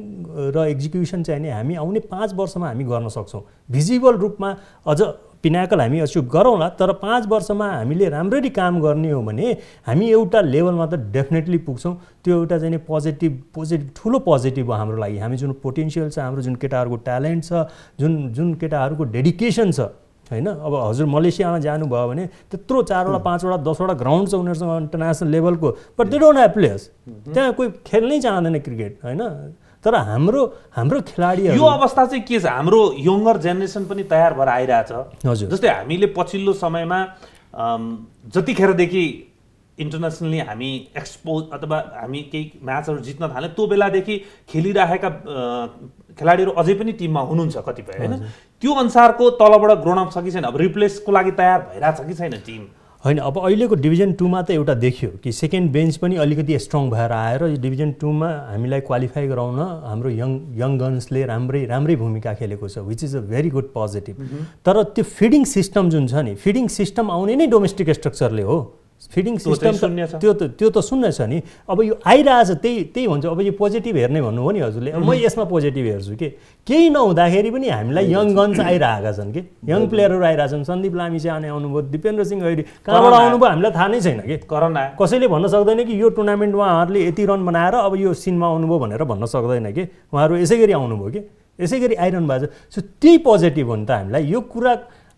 र एक्जिक्युसन चाहिँ नि हामी आउने पाँच वर्षमा हामी गर्न सक्छौँ भिजिबल रूपमा अझ पिनाकल हामी अचिभ गरौँला तर पाँच वर्षमा हामीले राम्ररी काम गर्ने हो भने हामी एउटा लेभलमा त डेफिनेटली पुग्छौँ त्यो एउटा चाहिँ पोजिटिभ पोजिटिभ ठुलो पोजिटिभ हो हाम्रो लागि हामी जुन पोटेन्सियल छ हाम्रो जुन केटाहरूको ट्यालेन्ट छ जुन जुन केटाहरूको डेडिकेसन छ होइन अब हजुर मलेसियामा जानुभयो भने त्यत्रो चारवटा पाँचवटा दसवटा ग्राउन्ड छ उनीहरूसँग इन्टरनेसनल लेभलको but they don't have players त्यहाँ कोही खेल्नै चाहँदैन क्रिकेट होइन तर हाम्रो हाम्रो खेलाडी यो अवस्था चाहिँ के छ हाम्रो यङ्गर जेनेरेसन पनि तयार भएर आइरहेछ हजुर जस्तै हामीले पछिल्लो समयमा जतिखेरदेखि इन्टरनेसनली हामी एक्सपोज अथवा हामी केही म्याचहरू जित्न थाल्यौँ त्यो बेलादेखि खेलिरहेका खेलाडीहरू अझै पनि टिममा हुनुहुन्छ कतिपय होइन त्यो अनुसारको तलबाट ग्रोन अप छ कि छैन अब रिप्लेसको लागि तयार भइरहेछ कि छैन टिम होइन अब अहिलेको डिभिजन टूमा त एउटा देखियो कि सेकेन्ड बेन्च पनि अलिकति स्ट्रङ भएर आएर डिभिजन टूमा हामीलाई क्वालिफाई गराउन हाम्रो यङ यङ गन्सले राम्रै राम्रै भूमिका खेलेको छ which is a very good positive तर त्यो फिडिङ सिस्टम जुन छ नि फिडिङ सिस्टम आउने नै डोमेस्टिक स्ट्रक्चरले हो फिडिङ सिस्टम त्यो त त्यो त शून्य छ नि अब यो आइरहेछ त्यही त्यही हुन्छ अब यो पोजिटिभ हेर्ने भन्नु हो नि हजुरले म यसमा पोजिटिभ हेर्छु कि केही नहुँदाखेरि पनि हामीलाई यङ गन्स आइरहेका छन् कि यङ प्लेयरहरू आइरहेछन् सन्दीप लामिसे आउने आउनुभयो दिपेन्द्र सिंह ऐरी कहाँबाट आउनुभयो हामीलाई थाहा नै छैन कि करोना कसैले भन्न सक्दैन कि यो टुर्नामेन्ट उहाँहरूले यति रन बनाएर अब यो सिनमा आउनुभयो भनेर भन्न सक्दैन कि उहाँहरू यसै गरी आउनुभयो कि यसै गरी आइरहनु भएको छ सो त्यही पोजिटिभ हो नि त हामीलाई यो कुरा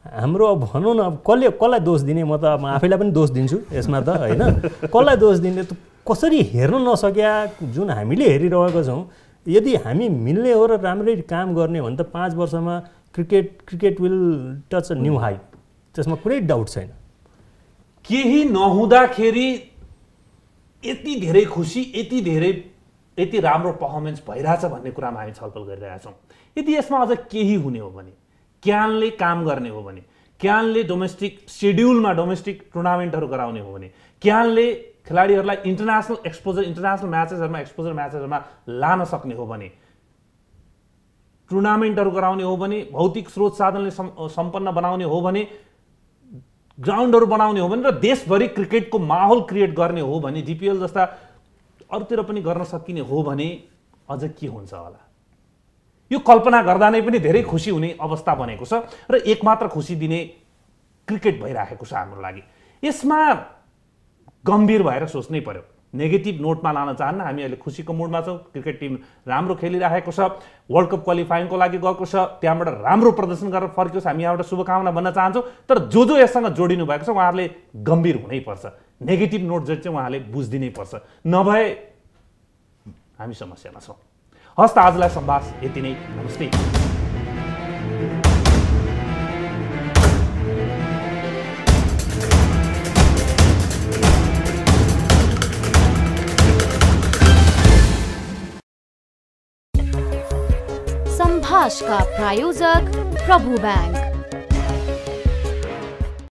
हाम्रो अब भनौँ न अब कसले कसलाई दोष दिने म त अब आफैलाई पनि दोष दिन्छु यसमा त होइन कसलाई दोष दिने त कसरी हेर्न नसक्या जुन हामीले हेरिरहेको छौँ यदि हामी मिल्ने हो र राम्रै काम गर्ने हो भने त पाँच वर्षमा cricket cricket will touch a new high त्यसमा कुनै डाउट छैन केही नहुँदाखेरि यति धेरै खुसी यति धेरै यति राम्रो पर्फर्मेन्स भइरहेछ भन्ने कुरामा हामी छलफल गरिरहेछौँ यदि यसमा अझ केही हुने हो भने क्यानले काम गर्ने हो भने क्यानले डोमेस्टिक सेड्युलमा डोमेस्टिक टुर्नामेन्टहरू गराउने हो भने क्यानले खेलाडीहरूलाई इन्टरनेसनल एक्सपोजर इन्टरनेसनल म्याचेसहरूमा एक्सपोजर म्याचेसहरूमा लान सक्ने हो भने टुर्नामेन्टहरू गराउने हो भने भौतिक स्रोत साधनले सम्पन्न बनाउने हो भने ग्राउन्डहरू बनाउने हो भने र देशभरि क्रिकेटको माहौल क्रिएट गर्ने हो भने डिपिएल जस्ता अरूतिर पनि गर्न सकिने हो भने अझ के हुन्छ होला यो कल्पना गर्दा नै पनि धेरै खुसी हुने अवस्था बनेको छ र एकमात्र खुसी दिने क्रिकेट भइराखेको छ हाम्रो लागि यसमा गम्भीर भएर सोच्नै पर्यो नेगेटिभ नोटमा लान चाहन्न हामी अहिले खुसीको मुडमा छौँ क्रिकेट टिम राम्रो खेलिरहेको छ वर्ल्ड कप क्वालिफाइङको लागि गएको छ त्यहाँबाट राम्रो प्रदर्शन गरेर फर्कियोस् हामी यहाँबाट शुभकामना भन्न चाहन्छौँ तर जो जो यससँग जोडिनु भएको छ उहाँहरूले गम्भीर हुनैपर्छ नेगेटिभ नोट जति चाहिँ उहाँले बुझिदिनै पर्छ नभए हामी समस्यामा छौँ हस्त आजलाई सम्भाष यति नै नमस्ते संभाष का प्रायोजक प्रभु बैंक